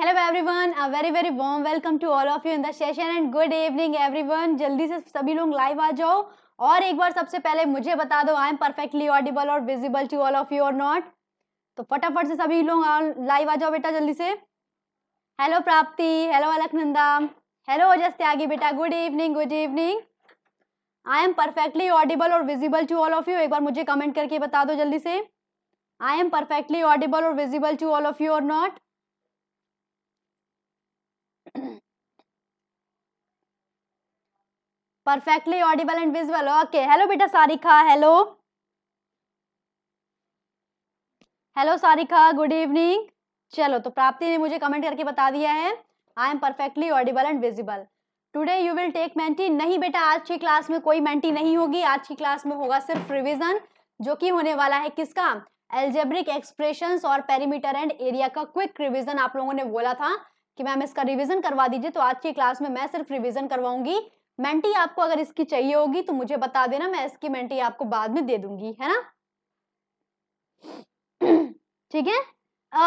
Hello everyone a very very warm welcome to all of you in the session and good evening everyone जल्दी से सभी लोग live आ जाओ और एक बार सबसे पहले मुझे बता दो आई एम परफेक्टली ऑडिबल और visible to all of you और नॉट तो फटाफट से सभी लोग लाइव आ जाओ बेटा जल्दी से hello Prapti hello Alaknanda hello Ojas Tyagi बेटा good evening good evening I am perfectly audible और visible to all of you एक बार मुझे कमेंट करके बता दो जल्दी से आई एम परफेक्टली ऑडिबल और visible to all of you और not perfectly audible and visual okay hello बेटा Sarika hello hello Sarika good evening चलो तो प्राप्ति ने मुझे कमेंट करके बता दिया है I am perfectly audible and visible today you will take Menti नहीं बेटा आज की क्लास में कोई मेंटी नहीं होगी आज की क्लास में होगा सिर्फ रिविजन जो कि होने वाला है किसका एल्जेब्रिक एक्सप्रेशंस और पेरीमीटर एंड एरिया का क्विक रिविजन आप लोगों ने बोला था कि मैम इसका रिविजन करवा दीजिए तो आज की क्लास में मैं सिर्फ रिविजन करवाऊंगी मेंटी आपको अगर इसकी चाहिए होगी तो मुझे बता देना मैं इसकी मेंटी आपको बाद में दे दूंगी है ना ठीक है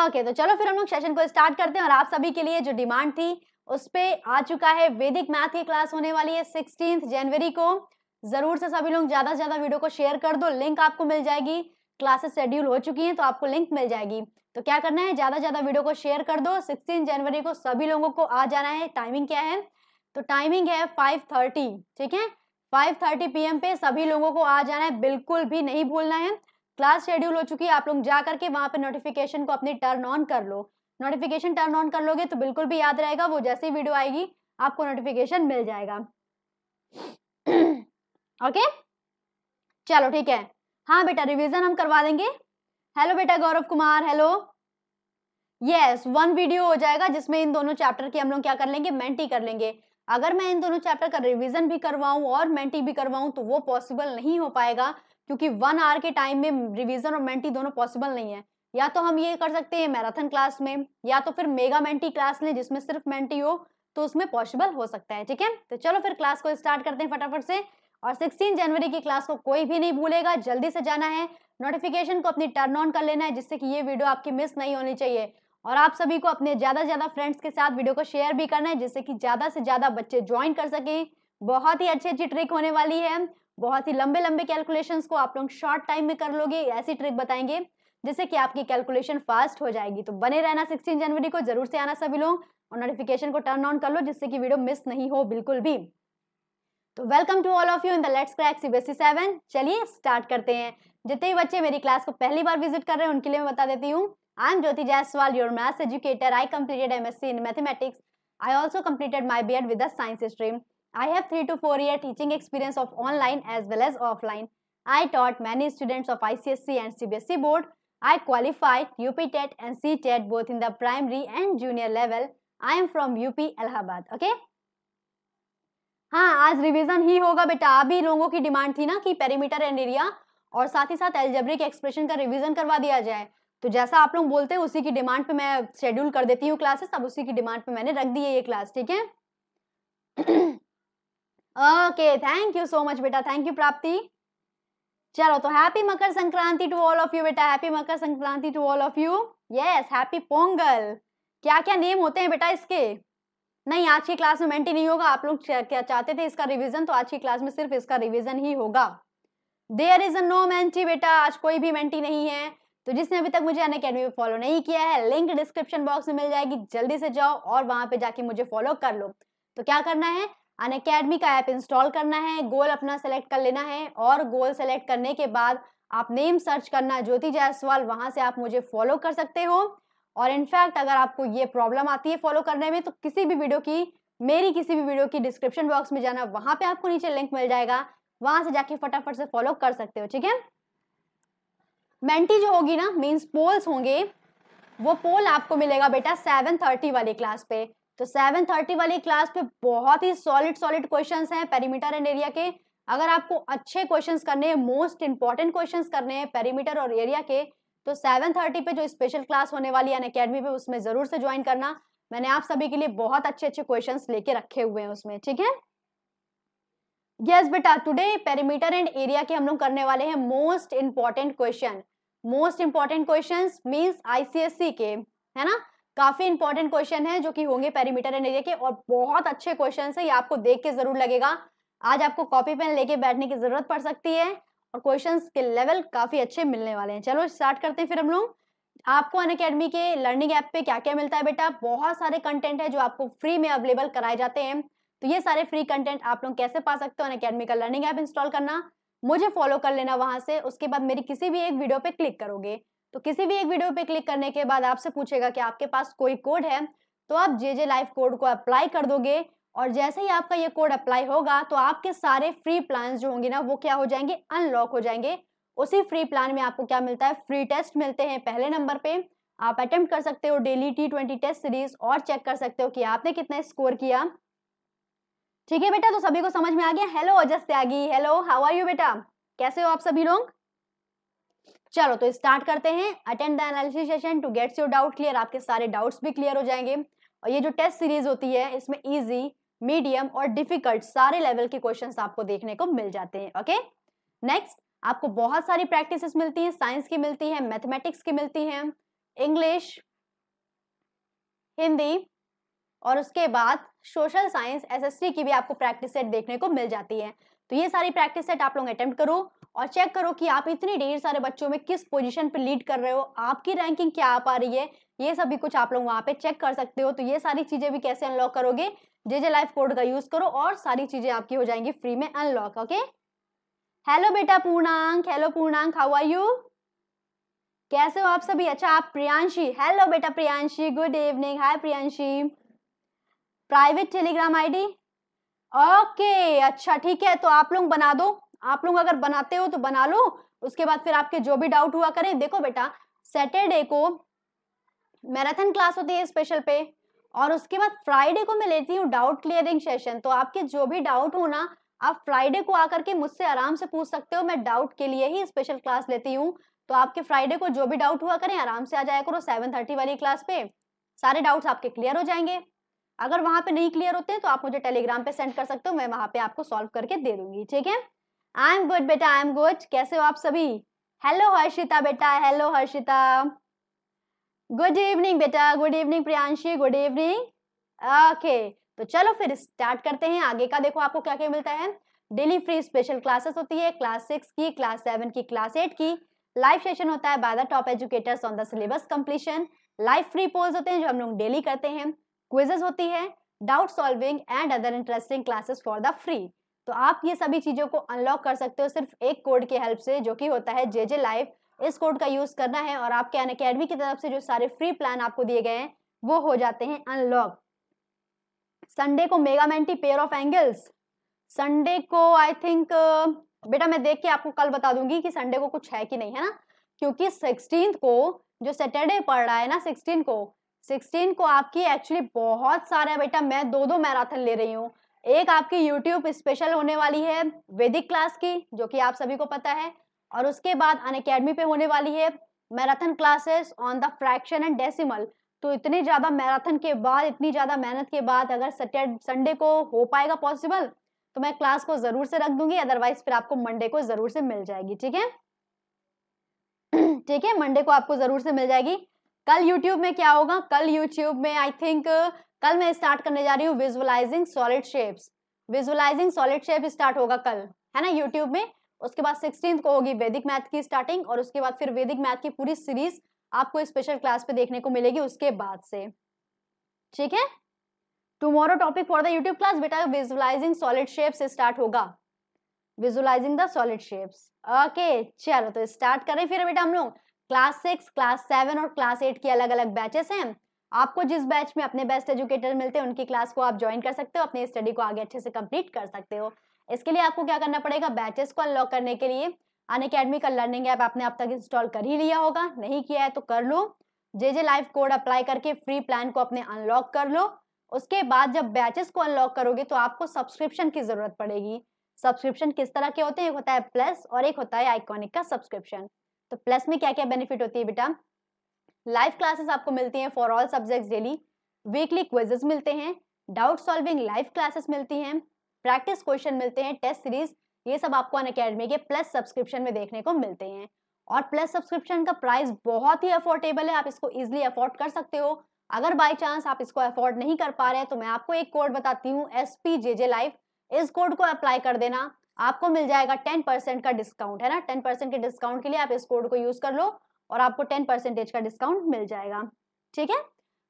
ओके तो चलो फिर हम लोग सेशन को स्टार्ट करते हैं और आप सभी के लिए जो डिमांड थी उस पर आ चुका है वैदिक मैथ की क्लास होने वाली है सिक्सटीन जनवरी को जरूर से सभी लोग ज्यादा से ज्यादा वीडियो को शेयर कर दो लिंक आपको मिल जाएगी क्लासेस शेड्यूल हो चुकी हैं तो आपको लिंक मिल जाएगी तो क्या करना है ज़्यादा से ज़्यादा वीडियो को शेयर कर दो सिक्सटीन जनवरी को सभी लोगों को आ जाना है टाइमिंग क्या है तो टाइमिंग है फाइव थर्टी ठीक है फाइव थर्टी पी पे सभी लोगों को आ जाना है बिल्कुल भी नहीं भूलना है क्लास शेड्यूल हो चुकी है आप लोग जा करके वहाँ पर नोटिफिकेशन को अपनी टर्न ऑन कर लो नोटिफिकेशन टर्न ऑन कर लोगे तो बिल्कुल भी याद रहेगा वो जैसे ही वीडियो आएगी आपको नोटिफिकेशन मिल जाएगा ओके चलो ठीक है हाँ बेटा रिवीजन हम करवा देंगे हेलो बेटा Gaurav Kumar hello yes one video हो जाएगा जिसमें इन दोनों चैप्टर की हम लोग क्या कर लेंगे मेंटी कर लेंगे अगर मैं इन दोनों चैप्टर का रिवीजन भी करवाऊं और मेंटी भी करवाऊं तो वो पॉसिबल नहीं हो पाएगा क्योंकि वन आवर के टाइम में रिवीजन और मेंटी दोनों पॉसिबल नहीं है या तो हम ये कर सकते हैं मैराथन क्लास में या तो फिर मेगा मेंटी क्लास लें जिसमें सिर्फ मेंटी हो तो उसमें पॉसिबल हो सकता है ठीक है तो चलो फिर क्लास को स्टार्ट करते हैं फटाफट से और 16 जनवरी की क्लास को कोई भी नहीं भूलेगा जल्दी से जाना है नोटिफिकेशन को अपनी टर्न ऑन कर लेना है जिससे कि ये वीडियो आपकी मिस नहीं होनी चाहिए और आप सभी को अपने ज़्यादा से ज़्यादा फ्रेंड्स के साथ वीडियो को शेयर भी करना है जिससे कि ज़्यादा से ज़्यादा बच्चे ज्वाइन कर सकें बहुत ही अच्छी अच्छी ट्रिक होने वाली है बहुत ही लंबे लंबे कैलकुलेशंस को आप लोग शॉर्ट टाइम में कर लोगे ऐसी ट्रिक बताएंगे जिससे कि आपकी कैलकुलेशन फास्ट हो जाएगी तो बने रहना 16 जनवरी को जरूर से आना सभी लोग और नोटिफिकेशन को टर्न ऑन कर लो जिससे कि वीडियो मिस नहीं हो बिल्कुल भी तो welcome to all of you in the let's crack CBSE seven चलिए स्टार्ट करते हैं जितने भी बच्चे मेरी क्लास को पहली बार विजिट कर रहे हैं उनके लिए मैं बता देती हूँ I am Jyoti Jaiswal your maths educator I completed M in mathematics I also completed my B with with science stream I have three two four year teaching experience of online as well as offline I taught many students of I and C board I qualified UP TET and CTET both in the primary and junior level. I am from UP Allahabad. Okay. हाँ आज revision ही होगा बेटा अभी लोगों की demand थी ना कि पेरीमीटर एंड एरिया और साथ ही साथ एल्जेब्रिक एक्सप्रेशन का रिवीजन करवा दिया जाए तो जैसा आप लोग बोलते हैं उसी की डिमांड पे मैं शेड्यूल कर देती हूँ क्लासेस अब उसी की डिमांड पे मैंने रख दी है ये क्लास ठीक है okay thank you so much बेटा थैंक यू प्राप्ति चलो तो happy Makar Sankranti to all of you बेटा happy Makar Sankranti to all of you yes happy Pongal क्या क्या नेम होते हैं बेटा इसके नहीं आज की क्लास में मेंटेन नहीं होगा आप लोग क्या चाहते थे इसका रिवीजन तो आज की क्लास में सिर्फ इसका रिवीजन ही होगा there is a no Menti बेटा आज कोई भी मेंटी नहीं है तो जिसने अभी तक मुझे अन अकेडमी फॉलो नहीं किया है लिंक डिस्क्रिप्शन बॉक्स में मिल जाएगी जल्दी से जाओ और वहां पे जाके मुझे फॉलो कर लो तो क्या करना है अन अकेडमी का ऐप इंस्टॉल करना है गोल अपना सेलेक्ट कर लेना है और गोल सेलेक्ट करने के बाद आप नेम सर्च करना ज्योति जायसवाल वहां से आप मुझे फॉलो कर सकते हो और इनफैक्ट अगर आपको ये प्रॉब्लम आती है फॉलो करने में तो किसी भी वीडियो की मेरी किसी भी वीडियो की डिस्क्रिप्शन बॉक्स में जाना वहां पे आपको नीचे लिंक मिल जाएगा वहां से जाके फटाफट से फॉलो कर सकते हो ठीक है मेंटी जो होगी ना मीन्स पोल्स होंगे वो पोल आपको मिलेगा बेटा सेवन थर्टी वाली क्लास पे तो सेवन थर्टी वाली क्लास पे बहुत ही सॉलिड सॉलिड क्वेश्चन हैं पेरीमीटर एंड एरिया के अगर आपको अच्छे क्वेश्चन करने हैं मोस्ट इंपॉर्टेंट क्वेश्चन करने हैं पेरीमीटर और एरिया के तो 7:30 पे जो स्पेशल क्लास होने वाली है अकेडमी पे उसमें ज़रूर से ज्वाइन करना मैंने आप सभी के लिए बहुत अच्छे अच्छे क्वेश्चन लेके रखे हुए हैं उसमें ठीक है यस बेटा टुडे पेरीमीटर एंड एरिया के हम लोग करने वाले हैं most important question most important question means ICSE के है ना काफी इंपॉर्टेंट क्वेश्चन है जो कि होंगे पेरीमीटर एंड एरिया के और बहुत अच्छे क्वेश्चन है ये आपको देख के जरूर लगेगा आज आपको कॉपी पेन लेके बैठने की जरूरत पड़ सकती है और क्वेश्चन के लेवल काफ़ी अच्छे मिलने वाले हैं चलो स्टार्ट करते हैं फिर हम लोग आपको अन अकेडमी के लर्निंग ऐप पे क्या क्या मिलता है बेटा बहुत सारे कंटेंट है जो आपको फ्री में अवेलेबल कराए जाते हैं तो ये सारे फ्री कंटेंट आप लोग कैसे पा सकते हो अन अकेडमी का लर्निंग ऐप इंस्टॉल करना मुझे फॉलो कर लेना वहां से उसके बाद मेरी किसी भी एक वीडियो पे क्लिक करोगे तो किसी भी एक वीडियो पे क्लिक करने के बाद आपसे पूछेगा कि आपके पास कोई कोड है तो आप जे जे लाइफ कोड को अप्लाई कर दोगे और जैसे ही आपका ये कोड अप्लाई होगा तो आपके सारे फ्री प्लान जो होंगे ना वो क्या हो जाएंगे अनलॉक हो जाएंगे उसी फ्री प्लान में आपको क्या मिलता है फ्री टेस्ट मिलते हैं पहले नंबर पे आप अटेम्प्ट कर सकते हो daily T twenty test series और चेक कर सकते हो कि आपने कितना स्कोर किया ठीक है बेटा तो सभी को समझ में आ गया hello Ajas Tyagi hello how are you बेटा कैसे हो आप सभी लोग चलो तो स्टार्ट करते हैं attend the analysis session to gets your doubt clear आपके सारे डाउट्स भी क्लियर हो जाएंगे और ये जो टेस्ट सीरीज होती है इसमें इजी मीडियम और डिफिकल्ट सारे लेवल के क्वेश्चंस आपको देखने को मिल जाते हैं ओके नेक्स्ट आपको बहुत सारी प्रैक्टिसेस मिलती हैं साइंस की मिलती है मैथमेटिक्स की मिलती है इंग्लिश हिंदी और उसके बाद सोशल साइंस एसएसटी की भी आपको प्रैक्टिस सेट देखने को मिल जाती है तो ये सारी प्रैक्टिस सेट आप लोग अटेम्प्ट करो और चेक करो कि आप इतने ढेर सारे बच्चों में किस पोजीशन पे लीड कर रहे हो आपकी रैंकिंग क्या आ पा रही है ये सभी कुछ आप लोग वहाँ पे चेक कर सकते हो तो ये सारी चीज़ें भी कैसे अनलॉक करोगे जे जे लाइफ कोड का यूज़ करो और सारी चीज़ें आपकी हो जाएंगी फ्री में अनलॉक ओके हेलो बेटा पूर्णांक हेलो पूर्णांक हाउ आर यू कैसे हो आप सभी अच्छा आप प्रियांशी हेलो बेटा Priyanshi good evening hi Priyanshi private Telegram ID okay अच्छा ठीक है तो आप लोग बना दो आप लोग अगर बनाते हो तो बना लो उसके बाद फिर आपके जो भी डाउट हुआ करें देखो बेटा सैटरडे को मैराथन क्लास होती है स्पेशल पे और उसके बाद फ्राइडे को मैं लेती हूँ डाउट क्लियरिंग सेशन तो आपके जो भी डाउट हो ना आप फ्राइडे को आकर के मुझसे आराम से पूछ सकते हो मैं डाउट के लिए ही स्पेशल क्लास लेती हूँ तो आपके फ्राइडे को जो भी डाउट हुआ करें आराम से आ जाया करो सेवन थर्टी वाली क्लास पे सारे डाउट्स आपके क्लियर हो जाएंगे अगर वहां पे नहीं क्लियर होते हैं तो आप मुझे टेलीग्राम पे सेंड कर सकते हो मैं वहां पे आपको सॉल्व करके दे दूंगी ठीक है आई एम गुड बेटा आई एम गुड कैसे हो आप सभी हेलो हर्षिता बेटा हेलो हर्षिता गुड इवनिंग बेटा good evening Priyanshi good evening okay तो चलो फिर स्टार्ट करते हैं आगे का देखो आपको क्या क्या मिलता है डेली फ्री स्पेशल क्लासेस होती है क्लास सिक्स की क्लास सेवन की क्लास एट की लाइव सेशन होता है by the top educators on the syllabus completion live free polls होते हैं जो हम लोग डेली करते हैं क्विजेस होती है doubt solving and other interesting classes for the free तो आप ये सभी चीज़ों को अनलॉक कर सकते हो सिर्फ एक कोड की हेल्प से जो कि होता है जे जे लाइफ इस कोड का यूज़ करना है और आपके अन अकेडमी की तरफ से जो सारे फ्री प्लान आपको दिए गए हैं वो हो जाते हैं अनलॉक संडे को mega Menti pair of angles Sunday को आई थिंक बेटा मैं देख के आपको कल बता दूंगी कि संडे को कुछ है कि नहीं है ना क्योंकि सिक्सटीन को जो सैटरडे पड़ रहा है ना सिक्सटीन को सिक्सटीन को आपकी एक्चुअली बहुत सारे बेटा मैं दो दो मैराथन ले रही हूँ एक आपकी यूट्यूब स्पेशल होने वाली है वैदिक क्लास की जो कि आप सभी को पता है और उसके बाद अन अकेडमी पे होने वाली है marathon classes on the fraction and decimal तो इतने ज़्यादा मैराथन के बाद इतनी ज़्यादा मेहनत के बाद अगर संडे को हो पाएगा पॉसिबल तो मैं क्लास को ज़रूर से रख दूंगी अदरवाइज फिर आपको मंडे को ज़रूर से मिल जाएगी ठीक है ठीक है मंडे को आपको ज़रूर से मिल जाएगी कल यूट्यूब में क्या होगा कल यूट्यूब में आई थिंक कल मैं स्टार्ट करने जा रही हूँ visualising solid shapes visualising solid shape start होगा कल है ना यूट्यूब में उसके बाद सिक्सटीन को होगी वैदिक मैथ की स्टार्टिंग और उसके बाद फिर वैदिक मैथ की पूरी सीरीज आपको स्पेशल क्लास पे देखने को मिलेगी उसके बाद से ठीक है tomorrow topic for the YouTube class बेटा विजुअलाइजिंग सॉलिड शेप स्टार्ट होगा visualising the solid shapes okay चलो तो स्टार्ट करें फिर बेटा हम लोग क्लास सिक्स क्लास सेवन और क्लास एट के अलग अलग बैचेस हैं आपको जिस बैच में अपने बेस्ट एजुकेटर मिलते हैं उनकी क्लास को आप ज्वाइन कर सकते हो अपने स्टडी को आगे अच्छे से कंप्लीट कर सकते हो इसके लिए आपको क्या करना पड़ेगा बैचेस को अनलॉक करने के लिए अन अकेडमी का लर्निंग ऐप आपने अब तक इंस्टॉल कर ही लिया होगा नहीं किया है तो कर लो J J life code apply करके फ्री प्लान को अपने अनलॉक कर लो उसके बाद जब बैचेस को अनलॉक करोगे तो आपको सब्सक्रिप्शन की ज़रूरत पड़ेगी सब्सक्रिप्शन किस तरह के होते हैं एक होता है प्लस और एक होता है आइकॉनिक का सब्सक्रिप्शन तो प्लस में क्या क्या बेनिफिट होती है बेटा लाइव क्लासेस आपको मिलती हैं for all subjects daily weekly quizzes मिलते हैं डाउट सॉल्विंग लाइव क्लासेस मिलती हैं प्रैक्टिस क्वेश्चन मिलते हैं टेस्ट सीरीज ये सब आपको अन अकेडमी के प्लस सब्सक्रिप्शन में देखने को मिलते हैं और प्लस सब्सक्रिप्शन का प्राइस बहुत ही अफोर्डेबल है आप इसको इजिली अफोर्ड कर सकते हो अगर बाई चांस आप इसको अफोर्ड नहीं कर पा रहे तो मैं आपको एक कोड बताती हूँ S P J J live इस कोड को अप्लाई कर देना आपको मिल जाएगा टेन परसेंट का डिस्काउंट है ना टेन परसेंट के डिस्काउंट के लिए आप इस कोड को यूज कर लो और आपको टेन परसेंटेज का डिस्काउंट मिल जाएगा ठीक है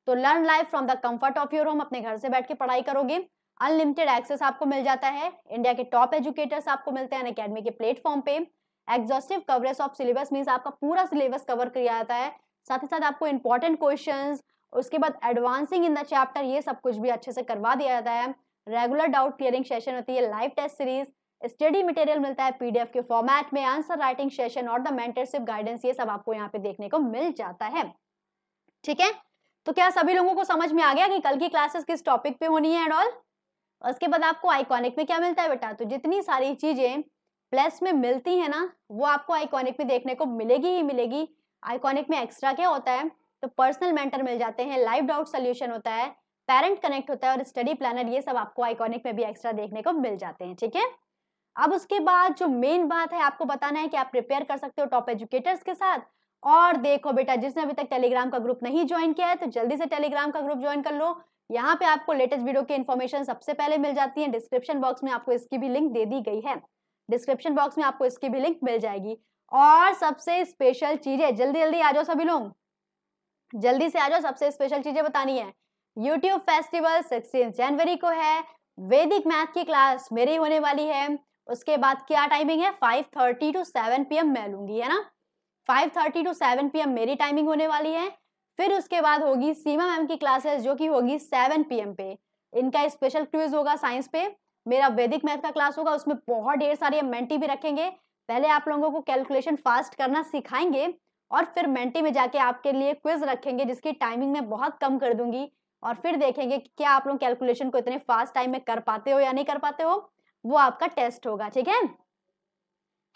तो learn life from the comfort of your home अपने घर से बैठ के पढ़ाई करोगे अनलिमिटेड एक्सेस आपको मिल जाता है इंडिया के टॉप एजुकेटर्स आपको मिलते हैं अकेडमी के प्लेटफॉर्म पे exhaustive coverage of syllabus means आपका पूरा सिलेबस कवर किया जाता है साथ ही साथ आपको इंपॉर्टेंट क्वेश्चन उसके बाद एडवांसिंग इन द चैप्टर ये सब कुछ भी अच्छे से करवा दिया जाता है रेगुलर डाउट क्लियरिंग सेशन होती है live test series study material मिलता है पीडीएफ के फॉर्मेट में आंसर राइटिंग सेशन और द मेंटरशिप गाइडेंस ये सब आपको यहाँ पे देखने को मिल जाता है ठीक है तो क्या सभी लोगों को समझ में आ गया कि कल की क्लासेस किस टॉपिक पे होनी है एंड ऑल उसके बाद आपको आइकॉनिक में क्या मिलता है बेटा तो जितनी सारी चीजें प्लस में मिलती है ना वो आपको आइकॉनिक में देखने को मिलेगी ही मिलेगी आइकॉनिक में एक्स्ट्रा क्या होता है तो पर्सनल मेंटर मिल जाते हैं लाइव डाउट सोल्यूशन होता है पेरेंट कनेक्ट होता है और स्टडी प्लानर ये सब आपको आइकॉनिक में भी एक्स्ट्रा देखने को मिल जाते हैं ठीक है अब उसके बाद जो मेन बात है आपको बताना है कि आप प्रिपेयर कर सकते हो टॉप एजुकेटर्स के साथ और देखो बेटा जिसने अभी तक टेलीग्राम का ग्रुप नहीं ज्वाइन किया है तो जल्दी से टेलीग्राम का ग्रुप ज्वाइन कर लो यहाँ पे आपको लेटेस्ट वीडियो की इन्फॉर्मेशन सबसे पहले मिल जाती है डिस्क्रिप्शन बॉक्स में आपको इसकी भी लिंक दे दी गई है डिस्क्रिप्शन बॉक्स में आपको इसकी भी लिंक मिल जाएगी और सबसे स्पेशल चीजें जल्दी जल्दी आ जाओ सभी लोग जल्दी से आ जाओ सबसे स्पेशल चीजें बतानी है यूट्यूब फेस्टिवल सिक्सटीन जनवरी को है वैदिक मैथ की क्लास मेरी होने वाली है उसके बाद क्या टाइमिंग है five thirty to seven P मैं लूंगी है ना five thirty to seven P मेरी टाइमिंग होने वाली है फिर उसके बाद होगी सीमा मैम की क्लासेस जो कि होगी सेवन पी पे इनका स्पेशल क्विज होगा साइंस पे मेरा वैदिक मैथ का क्लास होगा उसमें बहुत ढेर सारी हम मेंटी भी रखेंगे पहले आप लोगों को कैलकुलेशन फास्ट करना सिखाएंगे और फिर मेंटी में जाके आपके लिए क्विज रखेंगे जिसकी टाइमिंग मैं बहुत कम कर दूंगी और फिर देखेंगे क्या आप लोग कैलकुलेशन को इतने फास्ट टाइम में कर पाते हो या नहीं कर पाते हो वो आपका टेस्ट होगा ठीक है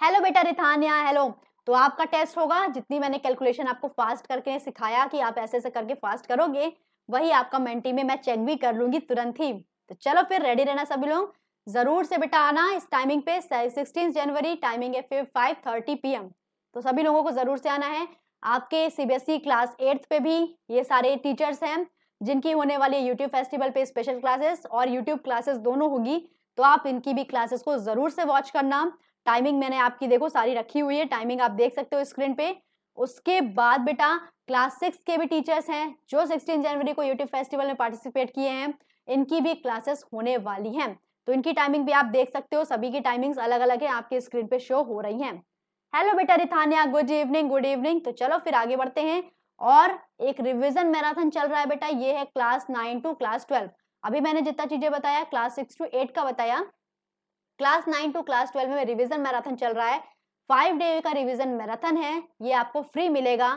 हेलो बेटा रिथानिया हेलो तो आपका टेस्ट होगा जितनी मैंने कैलकुलेशन आपको फास्ट करके सिखाया कि आप ऐसे ऐसे करके फास्ट करोगे वही आपका मेंटी में मैं चेक भी कर लूंगी तुरंत ही तो चलो फिर रेडी रहना सभी लोग जरूर से बेटा आना इस टाइमिंग पे सिक्सटीन जनवरी टाइमिंग है फिर फाइव थर्टी पी तो सभी लोगों को जरूर से आना है आपके सीबीएसई क्लास एट्थ पे भी ये सारे टीचर्स हैं जिनकी होने वाली यूट्यूब फेस्टिवल पे स्पेशल क्लासेस और यूट्यूब क्लासेस दोनों होगी तो आप इनकी भी क्लासेस को जरूर से वॉच करना टाइमिंग मैंने आपकी देखो सारी रखी हुई है टाइमिंग आप देख सकते हो स्क्रीन पे उसके बाद बेटा क्लास सिक्स के भी टीचर्स हैं जो सिक्सटीन जनवरी को यूट्यूब फेस्टिवल में पार्टिसिपेट किए हैं इनकी भी क्लासेस होने वाली हैं तो इनकी टाइमिंग भी आप देख सकते हो सभी की टाइमिंग्स अलग अलग है आपके स्क्रीन पे शो हो रही हैं हेलो बेटा Rithania good evening good evening तो चलो फिर आगे बढ़ते हैं और एक रिविजन मैराथन चल रहा है बेटा ये है class nine to class twelve अभी मैंने जितना चीजें बताया क्लास सिक्स टू एट का बताया class nine to class twelve में रिविजन मैराथन चल रहा है फाइव डे का रिविजन मैराथन है ये आपको फ्री मिलेगा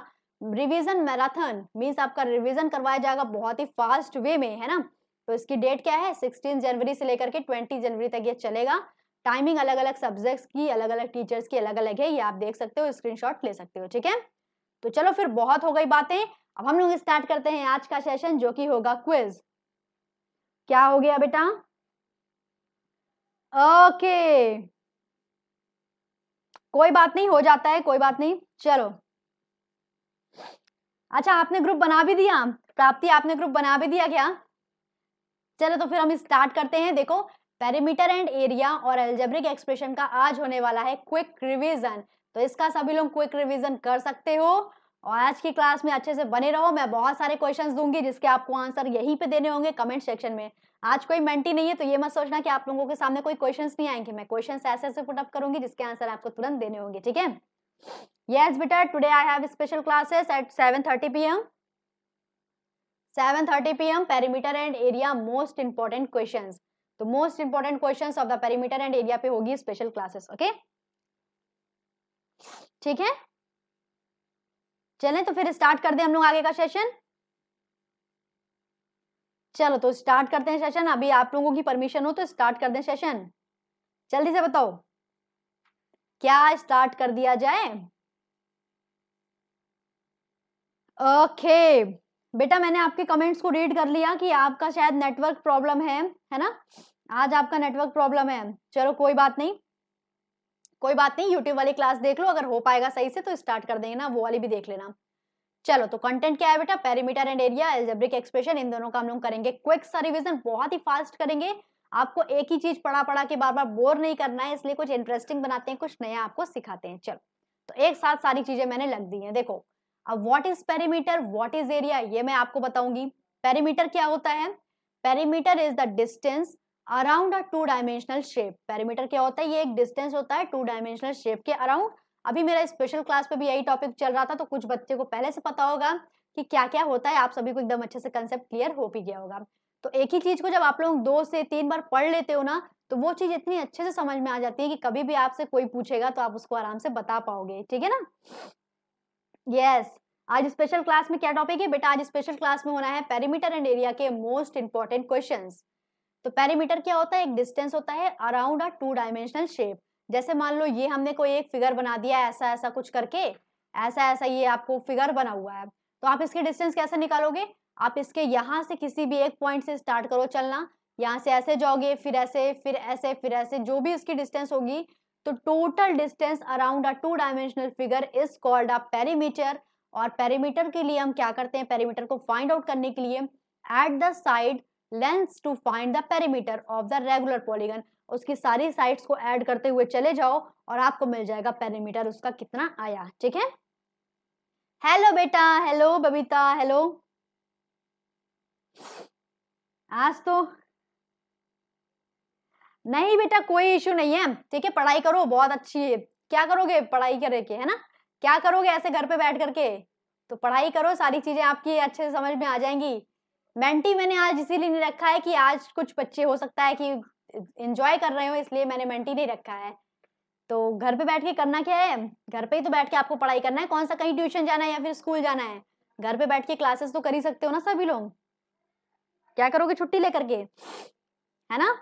रिविजन मैराथन मीन्स आपका रिविजन करवाया जाएगा बहुत ही फास्ट वे में है ना तो इसकी डेट क्या है सिक्सटीन जनवरी से लेकर के ट्वेंटी जनवरी तक ये चलेगा टाइमिंग अलग अलग सब्जेक्ट्स की अलग अलग टीचर्स की अलग अलग है ये आप देख सकते हो स्क्रीनशॉट ले सकते हो ठीक है तो चलो फिर बहुत हो गई बातें अब हम लोग स्टार्ट करते हैं आज का सेशन जो कि होगा क्विज क्या हो गया बेटा ओके okay. कोई बात नहीं हो जाता है कोई बात नहीं चलो अच्छा आपने ग्रुप बना भी दिया प्राप्ति आपने ग्रुप बना भी दिया क्या चलो तो फिर हम स्टार्ट करते हैं देखो पेरीमीटर एंड एरिया और एल्जेब्रिक एक्सप्रेशन का आज होने वाला है क्विक रिवीजन तो इसका सभी लोग क्विक रिवीजन कर सकते हो और आज की क्लास में अच्छे से बने रहो मैं बहुत सारे क्वेश्चंस दूंगी जिसके आपको आंसर यहीं पे देने होंगे कमेंट सेक्शन में आज कोई मेंटी नहीं है तो ये मत सोचना कि आप लोगों के सामने कोई क्वेश्चंस नहीं आएंगे मैं क्वेश्चंस ऐसे ऐसे पुटअप करूंगी जिसके आंसर आपको तुरंत देने होंगे ठीक है येस बेटा today I have special classes at seven thirty P M seven thirty P M perimeter and area most important question तो most important question of the perimeter and area पे होगी स्पेशल क्लासेस ओके ठीक है चलें तो फिर start कर दें हम लोग आगे का सेशन चलो तो स्टार्ट करते हैं सेशन अभी आप लोगों की परमिशन हो तो स्टार्ट कर दें सेशन जल्दी से बताओ क्या स्टार्ट कर दिया जाए ओके बेटा मैंने आपके कमेंट्स को रीड कर लिया कि आपका शायद नेटवर्क प्रॉब्लम है है ना आज आपका नेटवर्क प्रॉब्लम है चलो कोई बात नहीं कोई बात नहीं यूट्यूब वाली क्लास देख लो अगर हो पाएगा सही से तो स्टार्ट कर देंगे ना वो वाली भी देख लेना चलो तो कंटेंट क्या है बेटा perimeter and area algebraic expression इन दोनों का हम लोग करेंगे क्विक सा रिविजन बहुत ही फास्ट करेंगे आपको एक ही चीज पढ़ा पढ़ा के बार बार बोर नहीं करना है इसलिए कुछ इंटरेस्टिंग बनाते हैं कुछ नया आपको सिखाते हैं चलो तो एक साथ सारी चीजें मैंने लग दी हैं देखो अब what is perimeter what is area ये मैं आपको बताऊंगी पेरीमीटर क्या होता है perimeter is the distance around a two dimensional shape parameter क्या होता है ये एक डिस्टेंस होता है टू डायमेंशनल शेप के अराउंड अभी मेरा स्पेशल क्लास पे भी यही टॉपिक चल रहा था तो कुछ बच्चे को पहले से पता होगा कि क्या क्या होता है आप सभी को एकदम अच्छे से कंसेप्ट क्लियर हो भी गया होगा तो एक ही चीज को जब आप लोग दो से तीन बार पढ़ लेते हो ना तो वो चीज इतनी अच्छे से समझ में आ जाती है कि कभी भी आपसे कोई पूछेगा तो आप उसको आराम से बता पाओगे ठीक है ना यस yes. आज स्पेशल क्लास में क्या टॉपिक है बेटा आज स्पेशल क्लास में होना है पेरीमीटर एंड एरिया के मोस्ट इंपॉर्टेंट क्वेश्चंस तो पेरीमीटर क्या होता है एक डिस्टेंस होता है around a two dimensional shape जैसे मान लो ये हमने कोई एक फिगर बना दिया ऐसा ऐसा कुछ करके ऐसा ऐसा ये आपको फिगर बना हुआ है तो आप इसके डिस्टेंस कैसे निकालोगे आप इसके यहाँ से किसी भी एक पॉइंट से स्टार्ट करो चलना यहाँ से ऐसे जाओगे फिर ऐसे फिर ऐसे फिर ऐसे जो भी उसकी डिस्टेंस होगी तो total distance around a two dimensional figure is called a perimeter और पेरीमीटर के लिए हम क्या करते हैं पेरीमीटर को फाइंड आउट करने के लिए add the side lengths to find the perimeter of the regular polygon उसकी सारी साइड्स को ऐड करते हुए चले जाओ और आपको मिल जाएगा पेरीमीटर उसका कितना आया ठीक है हेलो बेटा हेलो बबीता हेलो आज तो नहीं बेटा कोई इशू नहीं है ठीक है पढ़ाई करो बहुत अच्छी है क्या करोगे पढ़ाई करे के है ना क्या करोगे ऐसे घर पे बैठ करके तो पढ़ाई करो सारी चीजें आपकी अच्छे से समझ में आ जाएंगी मेंटी मैंने आज इसीलिए नहीं रखा है कि आज कुछ बच्चे हो सकता है कि इंजॉय कर रहे हो इसलिए मैंने मेंटी नहीं रखा है तो घर पे बैठ के करना क्या है घर पे ही तो बैठ के आपको पढ़ाई करना है कौन सा कहीं ट्यूशन जाना है या फिर स्कूल जाना है घर पे बैठ के क्लासेस तो कर ही सकते हो ना सभी लोग क्या करोगे छुट्टी लेकर के है ना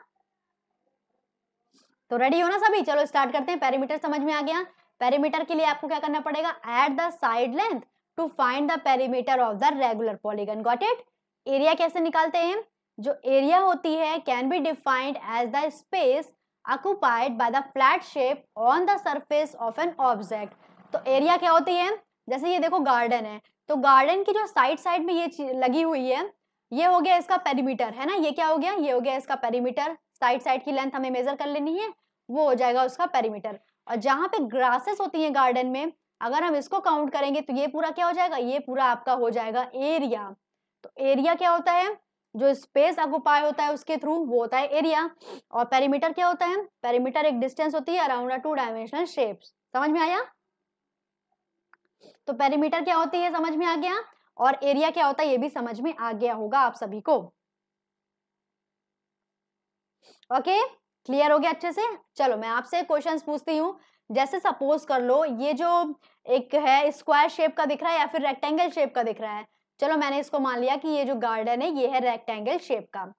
तो रेडी हो ना सभी चलो स्टार्ट करते हैं पेरीमीटर समझ में आ गया पेरीमीटर के लिए आपको क्या करना पड़ेगा add the side length to find the perimeter of the regular polygon got it area कैसे निकालते हैं जो एरिया होती है can be defined as the space occupied by the flat shape on the surface of an object तो area क्या होती है जैसे ये देखो गार्डन है तो गार्डन की जो साइड साइड में ये लगी हुई है ये हो गया इसका पेरीमीटर है ना ये क्या हो गया ये हो गया इसका पेरीमीटर साइड साइड की लेंथ हमें मेजर कर लेनी है वो हो जाएगा उसका पेरीमीटर और जहाँ पे ग्रासेस होती हैं गार्डन में अगर हम इसको काउंट करेंगे तो ये पूरा क्या हो जाएगा ये पूरा आपका हो जाएगा एरिया तो एरिया क्या होता है जो स्पेस ऑक्यूपाई होता है उसके थ्रू वो होता है एरिया और पेरीमीटर क्या होता है पेरीमीटर एक डिस्टेंस होती है अराउंड टू डायमेंशनल शेप समझ में आया तो पेरीमीटर क्या होती है समझ में आ गया और एरिया क्या होता है ये भी समझ में आ गया होगा आप सभी को ओके क्लियर हो गया अच्छे से चलो मैं आपसे क्वेश्चंस पूछती हूँ जैसे सपोज कर लो ये जो एक है स्क्वायर शेप का दिख रहा है या फिर रेक्टेंगल शेप का दिख रहा है चलो मैंने इसको मान लिया कि ये जो गार्डन है ये है रेक्टेंगल शेप का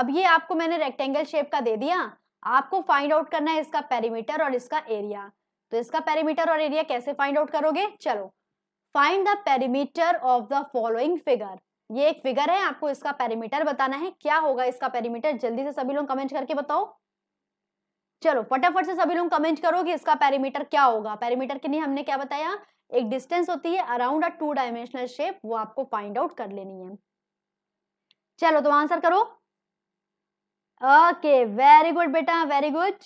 अब ये आपको मैंने रेक्टेंगल शेप का दे दिया आपको फाइंड आउट करना है इसका पेरीमीटर और इसका एरिया तो इसका पेरीमीटर और एरिया कैसे फाइंड आउट करोगे चलो find the perimeter of the following figure ये एक फिगर है आपको इसका पेरीमीटर बताना है क्या होगा इसका पेरीमीटर जल्दी से सभी लोग कमेंट करके बताओ चलो फटाफट से सभी लोग कमेंट करो कि इसका पेरीमीटर क्या होगा पेरीमीटर के लिए हमने क्या बताया एक डिस्टेंस होती है around a two dimensional shape वो आपको फाइंड आउट कर लेनी है चलो तो आंसर करो ओके वेरी गुड बेटा वेरी गुड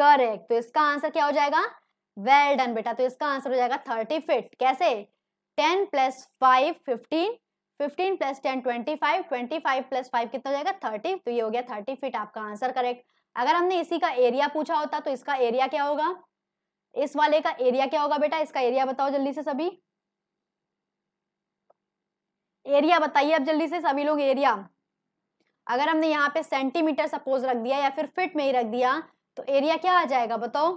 करेक्ट तो इसका आंसर क्या हो जाएगा वेल well डन बेटा तो इसका आंसर हो जाएगा थर्टी फिट कैसे ten plus five fifteen fifteen plus ten twenty five twenty five plus five कितना हो जाएगा थर्टी तो ये हो गया थर्टी फिट आपका आंसर करेक्ट अगर हमने इसी का एरिया पूछा होता तो इसका एरिया क्या होगा इस वाले का एरिया क्या होगा बेटा इसका एरिया बताओ जल्दी से सभी एरिया बताइए अब जल्दी से सभी लोग एरिया अगर हमने यहाँ पे सेंटीमीटर सपोज रख दिया या फिर फिट में ही रख दिया तो एरिया क्या आ जाएगा बताओ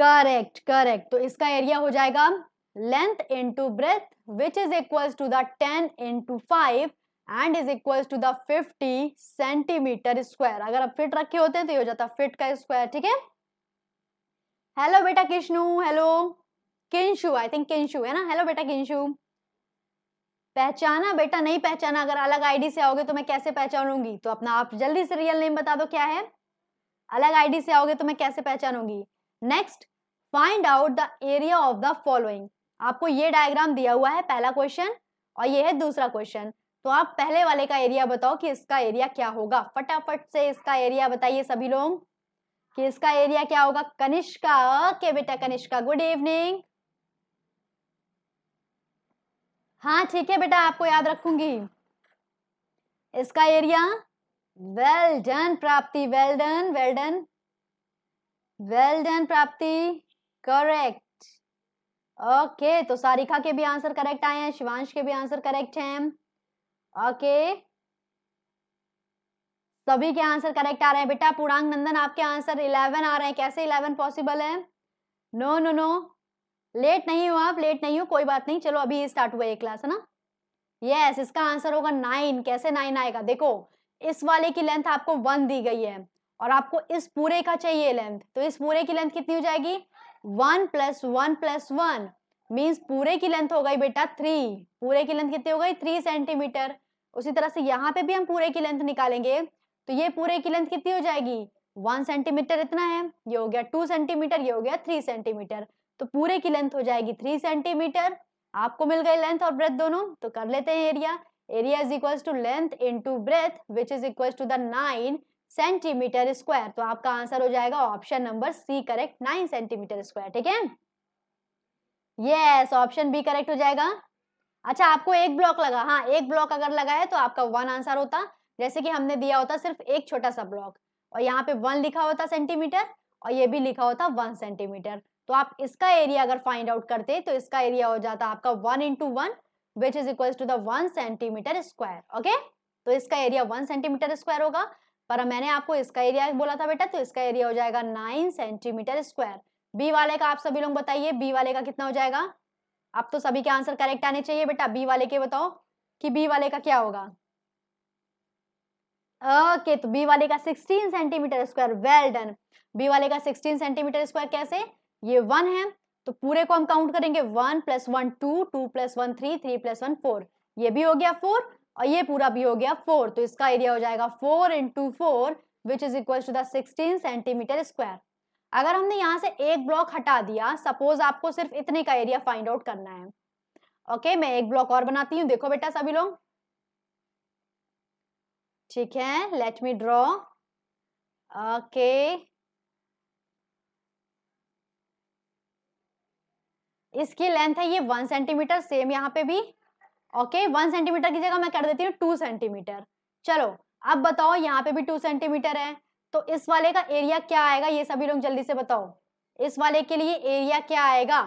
करेक्ट करेक्ट तो इसका एरिया हो जाएगा length into breadth which is equal to the ten into five and is equal to the 50 centimetre square अगर आप फिट रखे होते तो ये हो जाता फिट का स्क्वायर ठीक है हेलो बेटा किश्नु हेलो किंशु आई थिंक किंशु है ना हेलो बेटा किंशु पहचाना बेटा नहीं पहचाना अगर अलग आईडी से आओगे तो मैं कैसे पहचानूंगी तो अपना आप जल्दी से रियल नेम बता दो क्या है अलग आईडी से आओगे तो मैं कैसे पहचानूंगी next find out the area of the following आपको ये डायग्राम दिया हुआ है पहला क्वेश्चन और ये है दूसरा क्वेश्चन तो आप पहले वाले का एरिया बताओ कि इसका एरिया क्या होगा फटाफट से इसका एरिया बताइए सभी लोग कि इसका एरिया क्या होगा कनिष्का ओके बेटा कनिष्का गुड इवनिंग हाँ ठीक है बेटा आपको याद रखूंगी इसका area well done Prapti well done well done well done Prapti correct okay तो सारिका के भी आंसर करेक्ट आए हैं शिवांश के भी आंसर करेक्ट हैं ओके सभी के आंसर करेक्ट आ रहे हैं बेटा पूर्णांग नंदन आपके आंसर इलेवन आ रहे हैं कैसे इलेवन पॉसिबल है नो नो नो लेट नहीं हो आप लेट नहीं हो कोई बात नहीं चलो अभी स्टार्ट हुआ ये क्लास है ना यस yes, इसका आंसर होगा नाइन कैसे नाइन आएगा देखो इस वाले की लेंथ आपको वन दी गई है और आपको इस पूरे का चाहिए लेंथ तो इस पूरे की लेंथ कितनी हो जाएगी one plus one plus one means पूरे की लेंथ हो गई बेटा थ्री पूरे की लेंथ कितनी हो गई थ्री सेंटीमीटर उसी तरह से यहाँ पे भी हम पूरे की लेंथ निकालेंगे तो ये पूरे की लेंथ कितनी हो जाएगी वन सेंटीमीटर इतना है ये हो गया टू सेंटीमीटर ये हो गया थ्री सेंटीमीटर तो पूरे की लेंथ हो जाएगी थ्री सेंटीमीटर आपको मिल गई लेंथ और ब्रेथ दोनों तो कर लेते हैं area area is equal to length into breadth which is equal to the nine centimetre square तो आपका आंसर हो जाएगा option number C correct nine centimetre square ठीक है यस ऑप्शन बी करेक्ट हो जाएगा अच्छा आपको एक ब्लॉक लगा हाँ एक ब्लॉक अगर लगा है तो आपका वन आंसर होता जैसे कि हमने दिया होता सिर्फ एक छोटा सा ब्लॉक और यहाँ पे वन लिखा होता सेंटीमीटर और ये भी लिखा होता वन सेंटीमीटर तो आप इसका एरिया अगर फाइंड आउट करते तो इसका एरिया हो जाता आपका one into one which is equal to the one centimetre square okay तो इसका एरिया वन सेंटीमीटर स्क्वायर होगा पर मैंने आपको इसका एरिया बोला था बेटा तो इसका एरिया हो जाएगा नाइन सेंटीमीटर स्क्वायर बी वाले का आप सभी लोग बताइए बी वाले का कितना हो जाएगा अब तो सभी के आंसर करेक्ट आने चाहिए बेटा बी वाले के बताओ कि बी वाले का क्या होगा ओके okay, तो बी वाले का 16 centimetre square well done B वाले का 16 सेंटीमीटर स्क्वायर कैसे ये वन है तो पूरे को हम काउंट करेंगे one plus one two two plus one three three plus one four ये भी हो गया फोर और ये पूरा भी हो गया फोर तो इसका एरिया हो जाएगा four into four which is equal to the sixteen centimetre square अगर हमने यहाँ से एक ब्लॉक हटा दिया सपोज आपको सिर्फ इतने का एरिया फाइंड आउट करना है ओके मैं एक ब्लॉक और बनाती हूँ देखो बेटा सभी लोग ठीक है लेट मी ड्रॉ ओके इसकी लेंथ है ये वन सेंटीमीटर सेम यहाँ पे भी ओके वन सेंटीमीटर की जगह मैं कर देती हूँ टू सेंटीमीटर चलो अब बताओ यहाँ पे भी टू सेंटीमीटर है तो इस वाले का एरिया क्या आएगा ये सभी लोग जल्दी से बताओ इस वाले के लिए एरिया क्या आएगा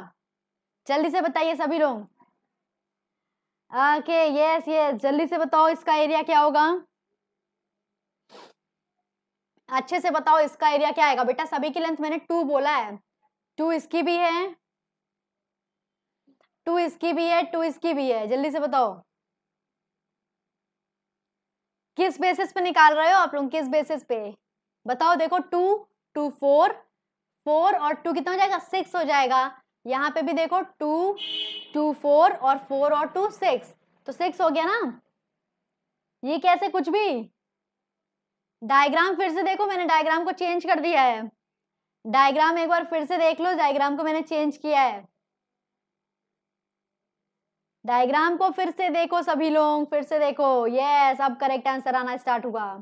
जल्दी से बताइए सभी लोग ओके यस यस जल्दी से बताओ इसका एरिया क्या होगा अच्छे से बताओ इसका एरिया क्या आएगा बेटा सभी की लेंथ मैंने टू बोला है टू इसकी भी है टू इसकी भी है टू इसकी भी है जल्दी से बताओ किस बेसिस पे निकाल रहे हो आप लोग किस बेसिस पे बताओ देखो टू टू फोर फोर और टू कितना हो जाएगा सिक्स हो जाएगा यहाँ पे भी देखो टू टू फोर और फोर और टू सिक्स तो सिक्स हो गया ना ये कैसे कुछ भी डायग्राम फिर से देखो मैंने डायग्राम को चेंज कर दिया है डायग्राम एक बार फिर से देख लो डायग्राम को मैंने चेंज किया है डायग्राम को फिर से देखो सभी लोग फिर से देखो यस अब करेक्ट आंसर आना स्टार्ट हुआ